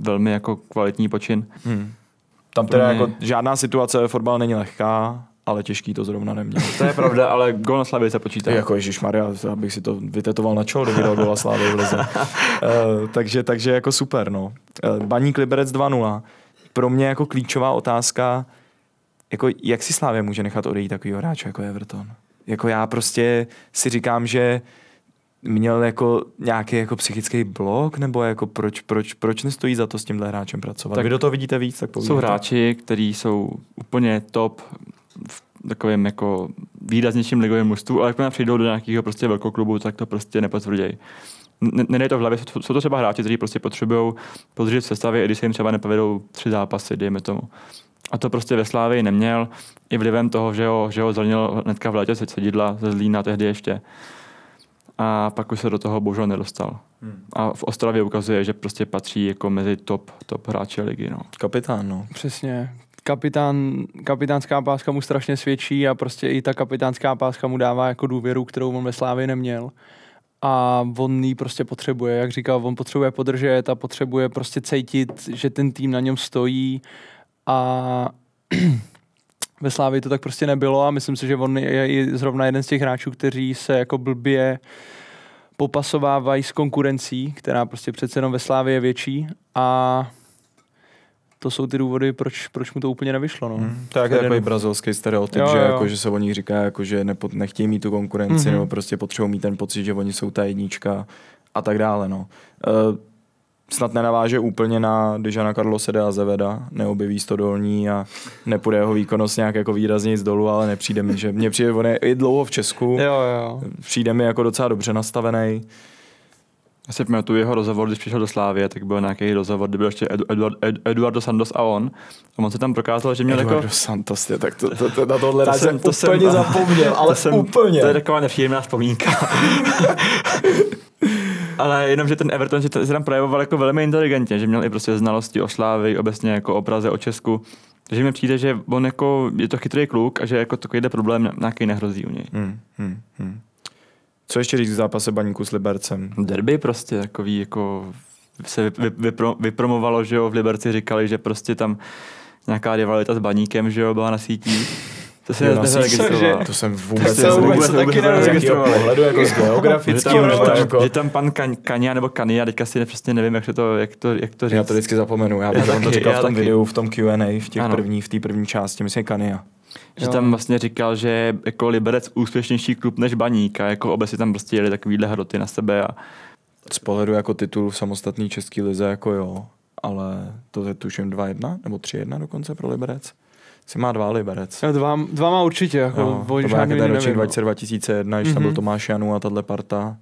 velmi jako kvalitní počin. Hmm. Tam teda jako mě... jako žádná situace ve fotbale není lehká, ale těžký to zrovna neměl. to je pravda, ale gol na Slavě se počítá. Jako Ježíš Maria, abych si to vytetoval na čelo, kdyby dal gola Slávy v lize. uh, takže, takže jako super, no. Uh, Baník Liberec 2-0. Pro mě jako klíčová otázka, jako jak si Slávě může nechat odejít takový hráč, jako Everton? Jako já prostě si říkám, že měl jako nějaký jako psychický blok, nebo jako proč, proč, proč nestojí za to s tímhle hráčem pracovat? Tak Vy do toho vidíte víc, tak povíte. Jsou hráči, kteří jsou úplně top v takovém jako výraznějším ligovém mužstvu, ale jakmile přijdou do nějakého prostě velkého klubu, tak to prostě nepotvrdějí. není to v hlavě, jsou to třeba hráči, kteří prostě potřebují podřídit v sestavě, když se jim třeba nepovedou tři zápasy, dejme tomu. A to prostě ve Slávii neměl, i vlivem toho, že ho, že ho zranil hnedka v létě sedidla ze Zlína tehdy ještě a pak už se do toho bohužel nedostal. Hmm. A v Ostravě ukazuje, že prostě patří jako mezi top, top hráče ligy. No. Kapitán, no. Přesně. Kapitán, kapitánská páska mu strašně svědčí a prostě i ta kapitánská páska mu dává jako důvěru, kterou on ve Slávě neměl a on ji prostě potřebuje. Jak říkal, on potřebuje podržet a potřebuje prostě cítit, že ten tým na něm stojí a Ve Slávii to tak prostě nebylo a myslím si, že on je i zrovna jeden z těch hráčů, kteří se jako blbě popasovávají s konkurencí, která prostě přece jenom ve Slávě je větší a to jsou ty důvody, proč, proč mu to úplně nevyšlo. No. Hmm, tak je takový brazilský stereotyp, jo, že, jo. Jako, že se o nich říká, jako, že nepo, nechtějí mít tu konkurenci, mm-hmm. nebo prostě potřebují mít ten pocit, že oni jsou ta jednička a tak dále. No. Uh, snad nenaváže úplně na Dejana Carlose de Azeveda, neobjeví to dolní a nepůjde jeho výkonnost nějak jako výrazně z dolu, ale nepřijde mi, že mě přijde, on je i dlouho v Česku, jo, jo. přijde mi jako docela dobře nastavený. Já si pamatuju jeho rozhovor, když přišel do Slávie, tak byl nějaký rozhovor, kdy byl ještě Eduard, Ed, Eduardo Santos a on. A on se tam prokázal, že měl Eduardo jako... Santos, je, tak to, to, to, na tohle to jsem, to úplně jsem, zapomněl, ale to jsem, úplně. To je taková nepříjemná vzpomínka. Ale jenom, že ten Everton že se tam projevoval jako velmi inteligentně, že měl i prostě znalosti o Slávy, obecně jako o Praze, o Česku. Takže mi přijde, že on jako je to chytrý kluk a že jako takovýhle problém nějaký nehrozí u něj. Hmm, hmm, hmm. Co ještě říct v zápase baníku s Libercem? Derby prostě, takový jako se vy, vy, vypro, vypromovalo, že jo, v Liberci říkali, že prostě tam nějaká rivalita s baníkem, že jo, byla na sítích. To jsem vůbec no, nezaregistroval. To jsem vůbec nezaregistroval. Pohledu jako z geografického. nebo tam, jako... Je tam pan kan, Kania nebo Kania, teďka si přesně nevím, jak to, jak to, jak to říct. Já to vždycky zapomenu, já, bych to říkal v tom videu, v tom Q&A, v těch první, v té první části, myslím Kania. Že jo. tam vlastně říkal, že jako Liberec úspěšnější klub než Baník a jako obecně si tam prostě jeli takovýhle hroty na sebe a z pohledu jako titul v samostatný český lize, jako jo, ale to je tuším 2-1 nebo 3-1 dokonce pro Liberec si má dva Liberec. Eh, dva, dva má určitě. Jako jo, to byl nějaký ten ročník 2001, když mm-hmm. tam byl mhm. Tomáš Janu a tahle parta.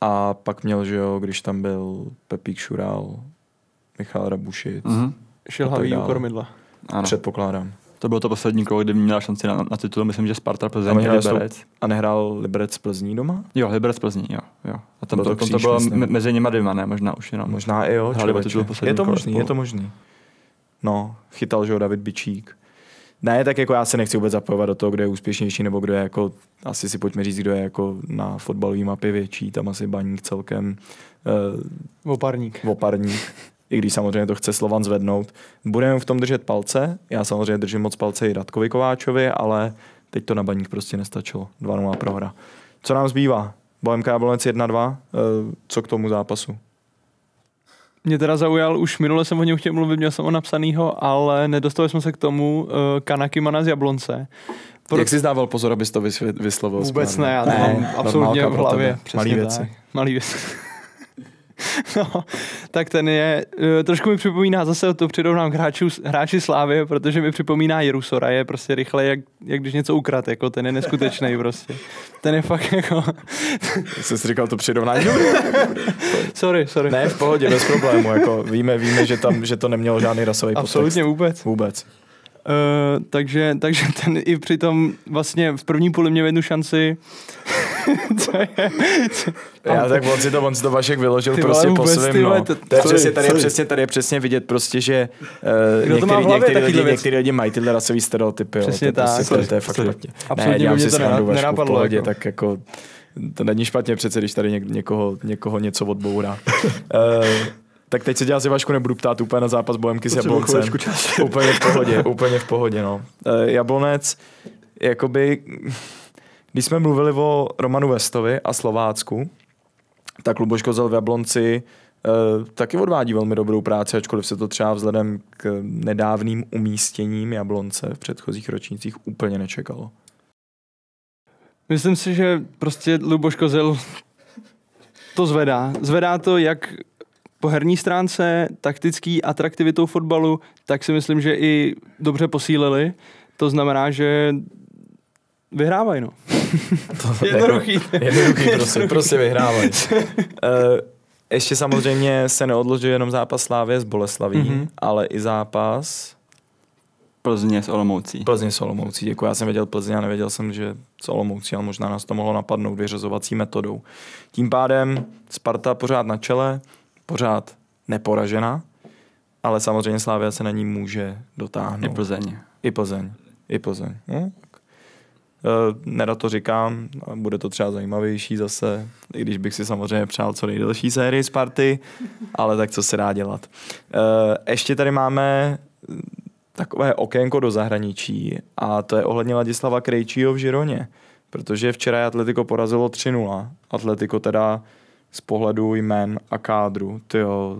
A pak měl, že jo, když tam byl Pepík Šurál, Michal Rabušic. Mm-hmm. Šel Haví u kormidla. Ano. Předpokládám. To bylo to poslední kolo, kdy měl šanci na, na titul, myslím, že Sparta Plzeň a Liberec. Jsou, a nehrál Liberec Plzní doma? Jo, Liberec Plzní, jo. jo. A tam bylo to, to, bylo myslím. mezi nimi dvěma, ne? Možná už jenom. Možná i jo, je to možný, je to možný. No, chytal, že jo, David Bičík. Ne, tak jako já se nechci vůbec zapojovat do toho, kdo je úspěšnější, nebo kdo je jako, asi si pojďme říct, kdo je jako na fotbalové mapě větší, tam asi baník celkem. Uh, eh, Voparník. Voparník. I když samozřejmě to chce Slovan zvednout. Budeme v tom držet palce. Já samozřejmě držím moc palce i Radkovi Kováčovi, ale teď to na baník prostě nestačilo. 2-0 prohra. Co nám zbývá? Bohemka Jablonec 1-2. Uh, eh, co k tomu zápasu? mě teda zaujal, už minule jsem o něm chtěl mluvit, měl jsem ho napsanýho, ale nedostali jsme se k tomu uh, Kanakimana z Jablonce. Pro... Jak jsi zdával pozor, abys to vyslovil? Vůbec ne, já to ne, mám absolutně v hlavě. Malý věci. Malý věci. no, tak ten je, e, trošku mi připomíná, zase to přirovnám k hráči, hráči Slávy, protože mi připomíná Jerusora, je prostě rychle, jak, jak když něco ukrat, jako ten je neskutečný prostě. Ten je fakt jako... Jsi si říkal to přirovnání? sorry, sorry. Ne, v pohodě, bez problému, jako víme, víme, že, tam, že to nemělo žádný rasový Absolutně vůbec. Vůbec. Uh, takže, takže ten i přitom vlastně v první půli měl jednu šanci, co je? Co... Já tak on si to, on si to Vašek vyložil ty prostě po svém, no. To, je přesně, tady, je přesně, tady je přesně vidět prostě, že uh, některý, některý, lidi, některý lidi mají tyhle rasový stereotypy. Přesně jo, to, prostě- tak. Prostě, to, to je fakt špatně. Absolutně ne, dělám si srandu Vašku, v pohodě, jako. tak jako to není špatně přece, když tady někoho, někoho něco odbourá. uh, tak teď se dělá si Vašku nebudu ptát úplně na zápas Bohemky s Jabloncem. Úplně v pohodě, úplně v pohodě, no. Uh, jablonec, jakoby když jsme mluvili o Romanu Vestovi a Slovácku, tak Luboš Kozel v Jablonci Uh, taky odvádí velmi dobrou práci, ačkoliv se to třeba vzhledem k nedávným umístěním Jablonce v předchozích ročnících úplně nečekalo. Myslím si, že prostě Luboš Kozel to zvedá. Zvedá to jak po herní stránce, taktický atraktivitou fotbalu, tak si myslím, že i dobře posílili. To znamená, že vyhrávají. No to jednoduchý. Jako, jednoduchý, prostě, prostě vyhrávají. uh, ještě samozřejmě se neodložil jenom zápas Slávě s Boleslaví, mm-hmm. ale i zápas... Plzně s Olomoucí. Plzně s Olomoucí, děkuji. Jako já jsem věděl Plzně a nevěděl jsem, že s Olomoucí, ale možná nás to mohlo napadnout vyřazovací metodou. Tím pádem Sparta pořád na čele, pořád neporažena, ale samozřejmě Slávia se na ní může dotáhnout. I Plzeň. I Plzeň. I Plzeň. Hm? Eh, nerad to říkám, bude to třeba zajímavější zase, i když bych si samozřejmě přál co nejdelší sérii Sparty, ale tak co se dá dělat. Eh, ještě tady máme takové okénko do zahraničí a to je ohledně Ladislava Krejčího v Žironě, protože včera Atletico porazilo 3-0. Atletico teda z pohledu jmen a kádru, tyjo,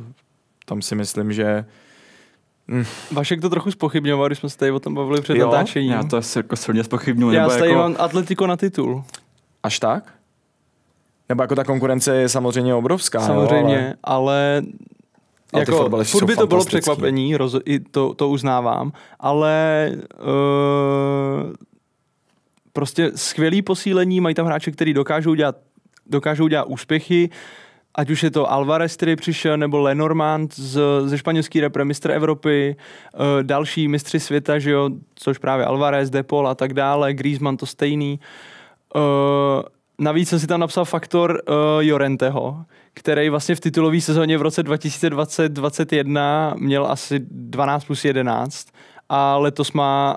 tam si myslím, že Mm. Vašek to trochu spochybňoval, když jsme se tady o tom bavili před jo, natáčením. Já to asi jako silně spochybňuji. Já nebo jako... mám Atletico na titul. Až tak? Nebo jako ta konkurence je samozřejmě obrovská. Samozřejmě, jo, ale... ale jako, ale furt by to bylo překvapení, roz, i to, to uznávám, ale uh, prostě skvělý posílení, mají tam hráče, který dokážou dělat, dokážou dělat úspěchy, uh, ať už je to Alvarez, který přišel, nebo Lenormand z, ze španělský repre, mistr Evropy, e, další mistři světa, že jo, což právě Alvarez, Depol a tak dále, Griezmann to stejný. E, navíc jsem si tam napsal faktor e, Jorenteho, který vlastně v titulové sezóně v roce 2020-2021 měl asi 12 plus 11 a letos má,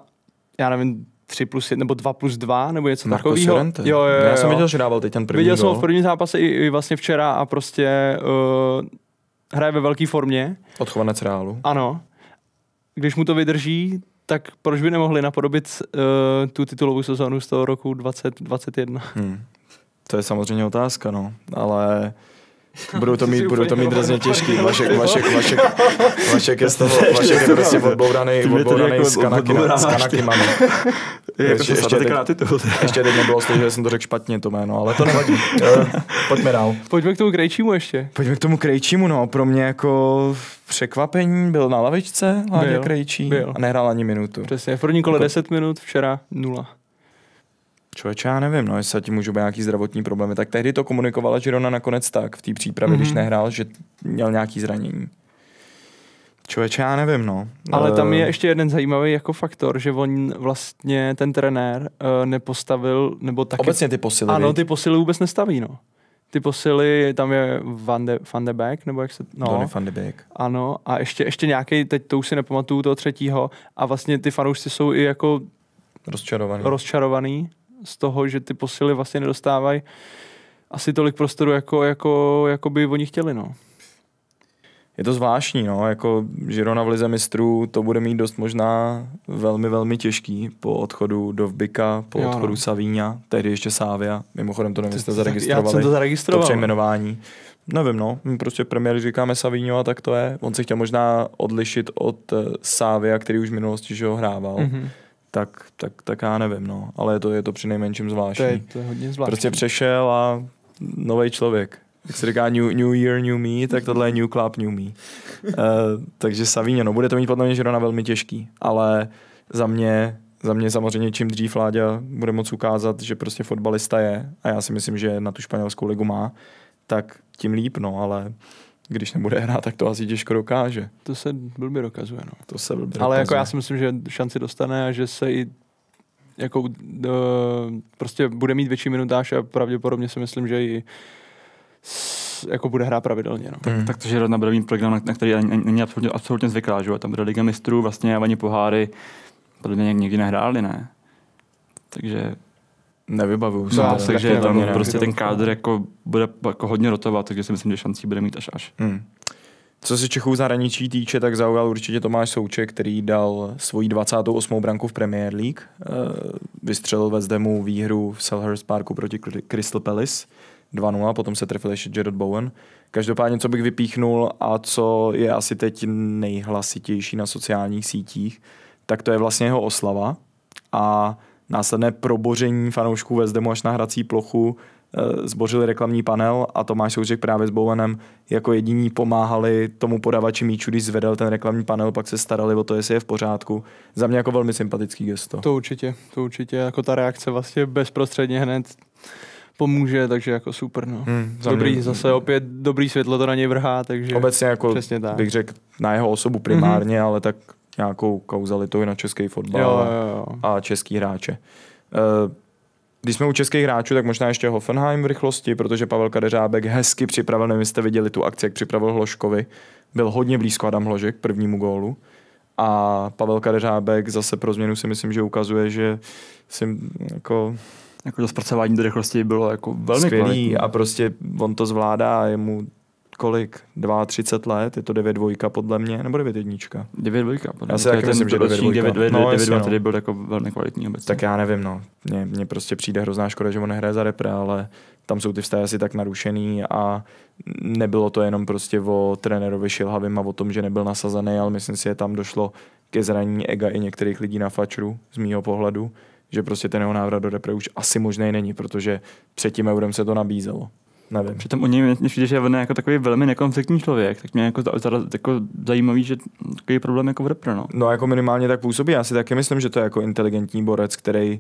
já nevím, 3 plus 1, nebo 2 plus 2, nebo něco takového. Jo, jo, jo, Já jsem viděl, že dával teď ten první Viděl jsem ho v prvním zápase i, i vlastně včera a prostě uh, hraje ve velké formě. Odchovanec Reálu. Ano. Když mu to vydrží, tak proč by nemohli napodobit uh, tu titulovou sezónu z toho roku 2021? Hmm. To je samozřejmě otázka, no. Ale uh, Budou to mít, budou to mít hrozně těžký. Vašek, Vašek, Vašek, Vašek je z toho, Vašek je prostě odbouraný, odbouraný jako z Kanaky, z Kanaky mami. Jako ještě, ještě, teď, ještě teď nebylo slyšet, že jsem to řekl špatně to jméno, ale to nevadí. Eh, pojďme dál. Pojďme k tomu Krejčímu ještě. Pojďme k tomu Krejčímu, no. Pro mě jako překvapení byl na lavičce Láďa Krejčí a nehrál ani minutu. Přesně, v první kole 10 jako- minut, včera nula. Člověče, já nevím, no, jestli ti můžou být nějaký zdravotní problémy. Tak tehdy to komunikovala Žirona nakonec tak v té přípravě, mm-hmm. když mhm. nehrál, že měl nějaký zranění. Člověče, já nevím, no. Ale tam je eh, ještě jeden zajímavý jako faktor, že on vlastně, ten trenér, eh, nepostavil, nebo taky... Obecně ty posily. Ano, ty posily vůbec nestaví, no ty posily, tam je Van de, Van de Beek, nebo jak se... No, Donny Van de Beek. Ano, a ještě, ještě nějaký, teď to už si nepamatuju, toho třetího, a vlastně ty fanoušci jsou i jako... Rozčarovaný. Rozčarovaný, z toho, že ty posily vlastně nedostávají asi tolik prostoru, jako, jako, jako by oni chtěli. No. Je to zvláštní, no, jako Žirona v Lize mistrů, to bude mít dost možná velmi, velmi těžký po odchodu do Vbika, po jo, odchodu no. Savíňa, tehdy ještě Sávia, mimochodem to nevím, jste zaregistrovali. Já jsem to zaregistroval. To přejmenování. Nevím, no, my prostě premiér říkáme Savíňo a tak to je. On se chtěl možná odlišit od eh, Sávia, který už v minulosti že ho hrával. Mm-hmm tak, tak, tak já nevím, no. Ale je to, je to při nejmenším zvláštní. To je, to je hodně zvláštní. Prostě přešel a nový člověk. Jak se říká new, new year, new me, tak tohle je new club, new me. uh, takže Savíně, no bude to mít podle mě Žirona velmi těžký, ale za mě za mě samozřejmě čím dřív Láďa bude moc ukázat, že prostě fotbalista je a já si myslím, že na tu španělskou ligu má, tak tím líp, no, ale když nebude hrát, tak to asi těžko dokáže. To se blbě dokazuje, no. To se blbě Ale dokazuje. jako já si myslím, že šanci dostane a že se i jako uh, prostě bude mít větší minutáž a pravděpodobně si myslím, že i s, jako bude hrát pravidelně. No. Tak, hmm. tak to, že Rodna bude mít program, na, na který není absolutně, absolutně zvyklá, že? tam bude Liga mistrů, vlastně ani poháry podle mě někdy nehráli, ne? Takže Nevybavuju se. No, takže tam nevím, prostě nevím, ten kádr jako bude jako hodně rotovat, takže si myslím, že šancí bude mít až až. Hmm. Co se Čechů zahraničí týče, tak zaujal určitě Tomáš Souček, který dal svoji 28. branku v Premier League. Eh, vystřelil ve Zdemu výhru v Selhurst Parku proti Crystal Palace 2-0, potom se trefil ještě Jared Bowen. Každopádně, co bych vypíchnul a co je asi teď nejhlasitější na sociálních sítích, tak to je vlastně jeho oslava. A Následné proboření fanoušků ve zdemu až na hrací plochu eh, zbořili reklamní panel a Tomáš Souček právě s Bowenem jako jediní pomáhali tomu podavači míčů, když zvedal ten reklamní panel, pak se starali o to, jestli je v pořádku. Za mě jako velmi sympatický gesto. To určitě, to určitě, jako ta reakce vlastně bezprostředně hned pomůže, takže jako super. No. Hmm, za dobrý, mě, zase opět dobrý světlo to na něj vrhá, takže... Obecně jako Přesně tak. bych řekl na jeho osobu primárně, mm-hmm. ale tak nějakou kauzalitou i na český fotbal jo, jo, jo. a český hráče. Eh, když jsme u českých hráčů, tak možná ještě Hoffenheim v rychlosti, protože Pavel Kadeřábek hezky připravil, nevím, jste viděli tu akci, jak připravil Hloškovi, Byl hodně blízko Adam Hložek prvnímu gólu. A Pavel Kadeřábek zase pro změnu si myslím, že ukazuje, že si jako... Jako to zpracování do rychlosti bylo jako velmi skvělý kvalitní. a prostě on to zvládá a je mu kolik, 32 let, je to 9 dvojka podle mě, nebo 9 jednička? 9 dvojka. podle mě. Já si taky myslím, že 9-2. No, 9 no. tady byl jako velmi kvalitní obecně. Tak já nevím, no. Mně, mně prostě přijde hrozná škoda, že on nehraje za repre, ale tam jsou ty vztahy asi tak narušený a nebylo to jenom prostě o trenerovi Šilhavim a o tom, že nebyl nasazený, ale myslím si, že tam došlo ke zranění ega i některých lidí na fačru, z mýho pohledu, že prostě ten jeho návrat do repre už asi možný není, protože před tím eurem se to nabízelo. Nevím. Přitom u něj mě přijde, že on je jako takový velmi nekonfliktní člověk, tak mě jako, za, jako zajímavý, že takový problém jako v repre, no. no. jako minimálně tak působí. Já si taky myslím, že to je jako inteligentní borec, který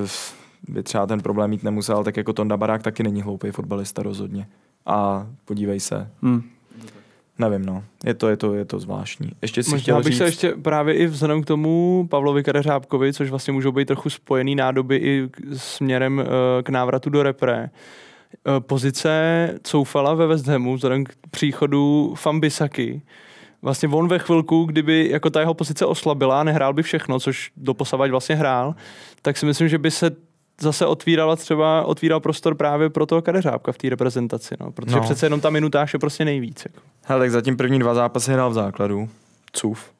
uh, by třeba ten problém mít nemusel, tak jako Tonda Barák taky není hloupý fotbalista rozhodně. A podívej se. Hmm. Nevím, no. Je to, je to, je to zvláštní. Ještě si Možná chtěl bych říct... se ještě právě i vzhledem k tomu Pavlovi Kadeřábkovi, což vlastně můžou být trochu spojený nádoby i směrem uh, k návratu do repre, Eh, pozice coufala ve West Hamu vzhledem k příchodu Fambisaky. Vlastně on ve chvilku, kdyby jako ta jeho pozice oslabila a nehrál by všechno, což doposavať vlastně hrál, tak si myslím, že by se zase otvírala třeba, otvíral prostor právě pro toho kadeřábka v té reprezentaci, no, protože no. přece jenom ta minutáž je prostě nejvíc. Jako. Hele, tak zatím první dva zápasy hrál v základu, cův.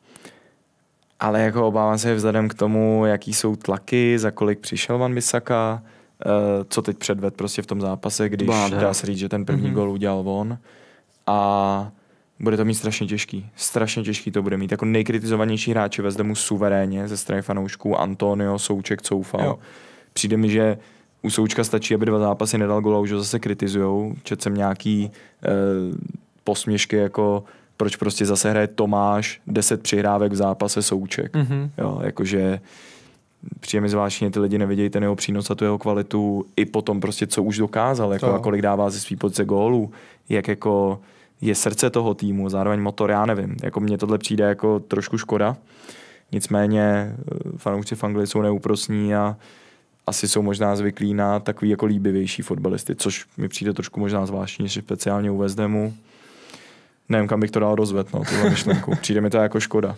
Ale jako obávám se vzhledem k tomu, jaký jsou tlaky, za kolik přišel Van Bisaka, Eh, co teď předved prostě v tom zápase, když Bad, dá se říct, že ten první mm-hmm. gol udělal on. A bude to mít strašně těžký. Strašně těžký to bude mít. Jako nejkritizovanější hráči vezde mu suverénně ze strany fanoušků Antonio, Souček, Coufal. Jo. Přijde mi, že u Součka stačí, aby dva zápasy nedal gol a už ho zase kritizujou. Čet jsem nějaký eh, posměšky jako proč prostě zase hraje Tomáš 10 přihrávek v zápase Souček. Mm-hmm. Jo, jakože přijde mi zvláštní, ty lidi nevidějí ten jeho přínos a tu jeho kvalitu i potom prostě, co už dokázal, jako a kolik dává ze svý pozice gólů, jak jako je srdce toho týmu, zároveň motor, já nevím. Jako mně tohle přijde jako trošku škoda. Nicméně eh, fanoušci v Anglii jsou neúprosní a asi jsou možná zvyklí na takový jako líbivější fotbalisty, což mi přijde trošku možná zvláštní, že speciálně u Vezdemu. Nevím, kam bych to dal rozvet, no, tuhle myšlenku. Přijde mi to jako škoda.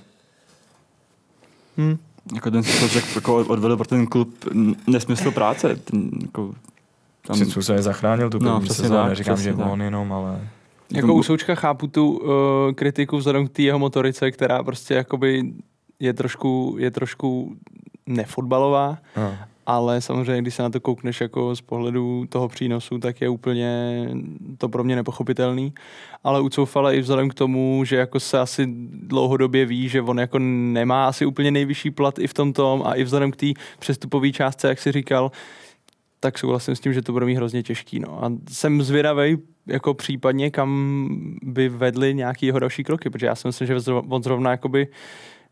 Hmm jako ten způsob, jako odvedl pro ten klub nesmysl práce. Ten, jako, tam... Před se zachránil tu no, první no, sezónu, tak, neříkám, že tak. on jenom, ale... Jako u Součka chápu tu uh, kritiku vzhledem k té jeho motorice, která prostě jakoby je trošku, je trošku nefotbalová, no ale samozřejmě, když se na to koukneš jako z pohledu toho přínosu, tak je úplně to pro mě nepochopitelný. Ale ucoufale i vzhledem k tomu, že jako se asi dlouhodobě ví, že on jako nemá asi úplně nejvyšší plat i v tom tom a i vzhledem k té přestupové částce, jak si říkal, tak souhlasím s tím, že to bude mít hrozně těžký. No. A jsem zvědavý, jako případně, kam by vedly nějaký jeho další kroky, protože já si myslím, že on zrovna jakoby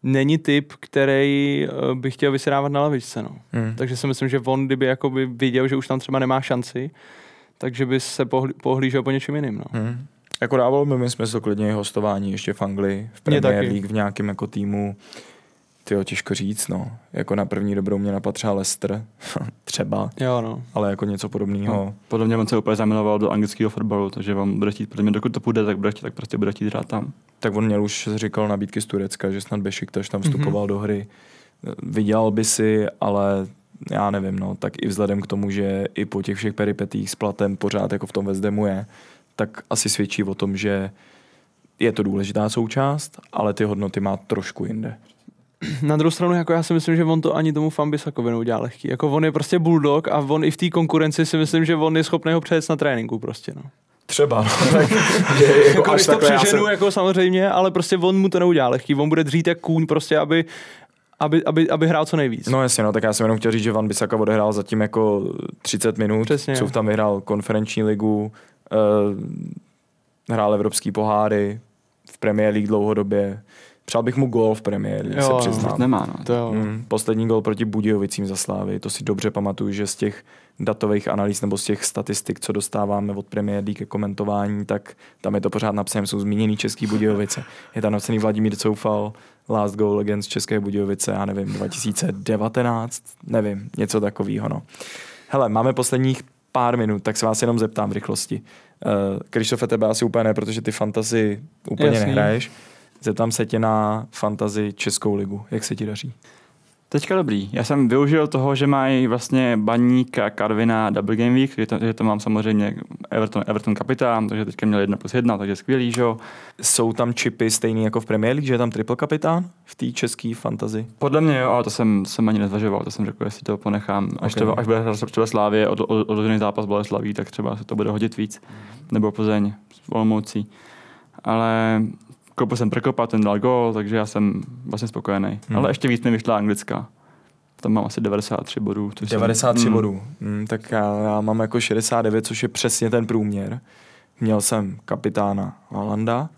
není typ, který eh, by chtěl vysedávat na lavičce. No. Hmm. Takže si myslím, že on, kdyby jakoby viděl, že už tam třeba nemá šanci, takže by se pohlí, pohlížel po něčem jiným. No. Hmm. Jako dávalo by mi smysl klidně hostování ještě v Anglii, v Premier League, v nějakém jako týmu ty těžko říct, no. Jako na první dobrou mě napatřá Lester, třeba. Jo, no. Ale jako něco podobného. No, podle mě on se úplně zamiloval do anglického fotbalu, takže vám bude chtít, protože mě dokud to půjde, tak bude chtít, tak prostě bude chtít hrát tam. Tak on měl už, říkal nabídky z Turecka, že snad Bešik tam mm-hmm. do hry. Vydělal by si, ale já nevím, no, tak i vzhledem k tomu, že i po těch všech peripetích s platem pořád jako v tom Vezdemu je, tak asi svědčí o tom, že je to důležitá součást, ale ty hodnoty má trošku jinde. na druhou stranu, jako já si myslím, že on to ani tomu Fambisakovi neudělá lehký. Jako on je prostě bulldog a on i v té konkurenci si myslím, že on je schopný ho přejet na tréninku prostě, no. Třeba, no. tak, že jako, jako až to přeženu, jsem... jako samozřejmě, ale prostě on mu to neudělá lehký. On bude dřít jak kůň prostě, aby aby, aby, aby hrál co nejvíc. No jasně, no, tak já jsem jenom chtěl říct, že Van Bissaka odehrál zatím jako 30 minut. Přesně. Jsou tam vyhrál konferenční ligu, uh, hrál evropský poháry, v Premier League dlouhodobě. Přál bych mu gol v premiéře, se přiznám. Nemá, no. to jo. Mm, poslední gol proti Budějovicím za Slávy, to si dobře pamatuju, že z těch datových analýz nebo z těch statistik, co dostáváme od Premier League ke komentování, tak tam je to pořád napsané, jsou zmíněný Český Budějovice. Je tam napsaný Vladimír Coufal, Last Goal Against České Budějovice, já nevím, 2019, nevím, něco takového. No. Hele, máme posledních pár minut, tak se vás jenom zeptám v rychlosti. Uh, Krištofe, tebe asi úplně ne, protože ty fantasy úplně Jasný. nehraješ. Zeptám se tě na fantazi Českou ligu. Jak se ti daří? Teďka dobrý. Já jsem využil toho, že mají vlastně Baník a Karvina Double Game Week, že to, že to mám samozřejmě Everton, Everton kapitán, takže teďka měl 1 plus 1, takže skvělý, že jo. Jsou tam čipy stejný jako v Premier League, že je tam triple kapitán v té české fantazi? Podle mě jo, ale to jsem, jsem ani nezvažoval, to jsem řekl, jestli to ponechám. Až, okay. to, až bude třeba Slávě, od, od, odložený zápas Boleslaví, tak třeba se to bude hodit víc. Nebo Plzeň, Olomoucí ale Kopu jsem prekopa, ten dal gol, takže já jsem vlastně spokojený. Hmm. Ale ještě víc mi vyšla anglická. Tam mám asi 93 bodů. 93 jsem... Hmm. bodů. Hmm, tak já, já mám jako 69, což je přesně ten průměr. Měl jsem kapitána Valanda,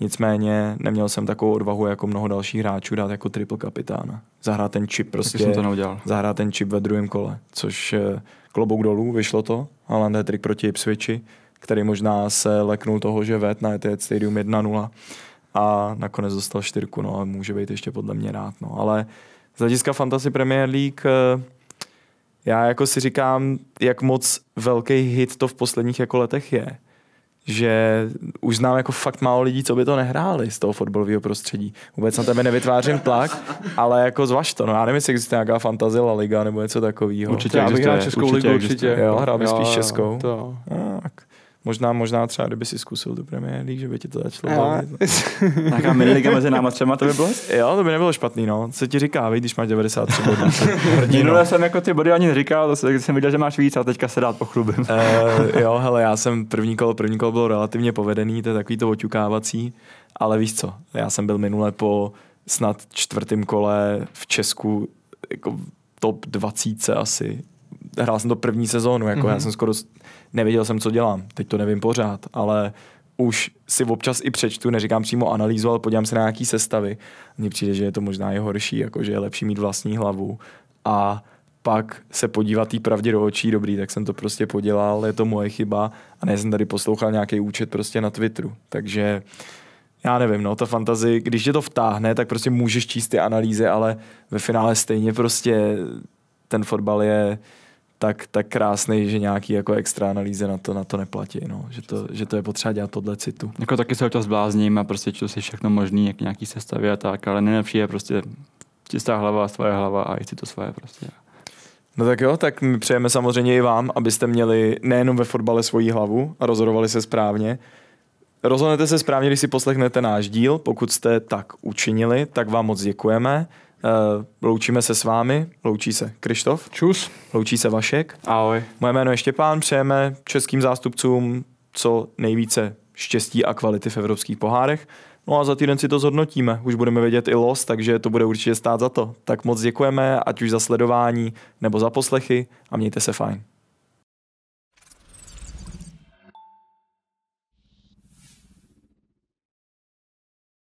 Nicméně neměl jsem takovou odvahu jako mnoho dalších hráčů dát jako triple kapitána. Zahrát ten chip prostě. jsem to neudělal. Zahrát ten chip ve druhém kole, což eh, klobouk dolů, vyšlo to. Haaland trik proti Ipswichi, který možná se leknul toho, že vet na ETH Stadium 1-0 a nakonec dostal čtyřku, no a může být ještě podle mě rád, no, ale z hlediska Fantasy Premier League eh, já jako si říkám, jak moc velký hit to v posledních jako letech je že už znám jako fakt málo lidí, co by to nehráli z toho fotbalového prostředí. Vůbec na tebe nevytvářím tlak, ale jako zvaž to. No, já nevím, jestli existuje nějaká Fantasy La Liga nebo něco takového. Určitě já bych hrál Českou určitě ligu, existuje. určitě. Jo, hrál bych spíš Českou. To. Tak. Možná, možná třeba, kdyby si zkusil tu Premier League, že by ti to začalo bavit. Taká no. miniliga mezi náma třema, to by bylo? Jo, to by nebylo špatný, no. Co ti říká, víš, když máš 93 bodů. Minule no. jsem jako ty body ani neříkal, to jsem, jsem viděl, že máš víc a teďka se dát pochlubím. uh, eh, jo, hele, já jsem první kolo, první kolo bylo relativně povedený, to je takový to oťukávací, ale víš co, já jsem byl minule po snad čtvrtém kole v Česku jako top 20 asi. Hrál jsem to první sezónu, jako mm-hmm. já mhm. jsem skoro nevěděl jsem, co dělám. Teď to nevím pořád, ale už si občas i přečtu, neříkám přímo analýzu, ale podívám se na nějaký sestavy. Mně přijde, že je to možná i horší, jako že je lepší mít vlastní hlavu a pak se podívat té pravdě do očí, dobrý, tak jsem to prostě podělal, je to moje chyba a ne jsem tady poslouchal nějaký účet prostě na Twitteru. Takže já nevím, no, ta fantazi, když tě to vtáhne, tak prostě můžeš číst ty analýzy, ale ve finále stejně prostě ten fotbal je tak, tak krásný, že nějaký jako extra analýze na to, na to neplatí, no. že, to, že to je potřeba dělat podle citu. Jako taky se občas blázním a prostě čtu si všechno možný, jak nějaký sestavy a tak, ale nejlepší je prostě čistá hlava, svoje hlava a jestli to svoje prostě. No tak jo, tak my přejeme samozřejmě i vám, abyste měli nejenom ve fotbale svoji hlavu a rozhodovali se správně. Rozhodnete se správně, když si poslechnete náš díl. Pokud jste tak učinili, tak vám moc děkujeme. Eh, loučíme se s vámi, loučí se Krištof. Čus. Loučí se Vašek. Ahoj. Moje jméno je Štěpán, přejeme českým zástupcům co nejvíce štěstí a kvality v evropských pohárech. No a za týden si to zhodnotíme. Už budeme vědět i los, takže to bude určitě stát za to. Tak moc děkujeme, ať už za sledování nebo za poslechy a mějte se fajn.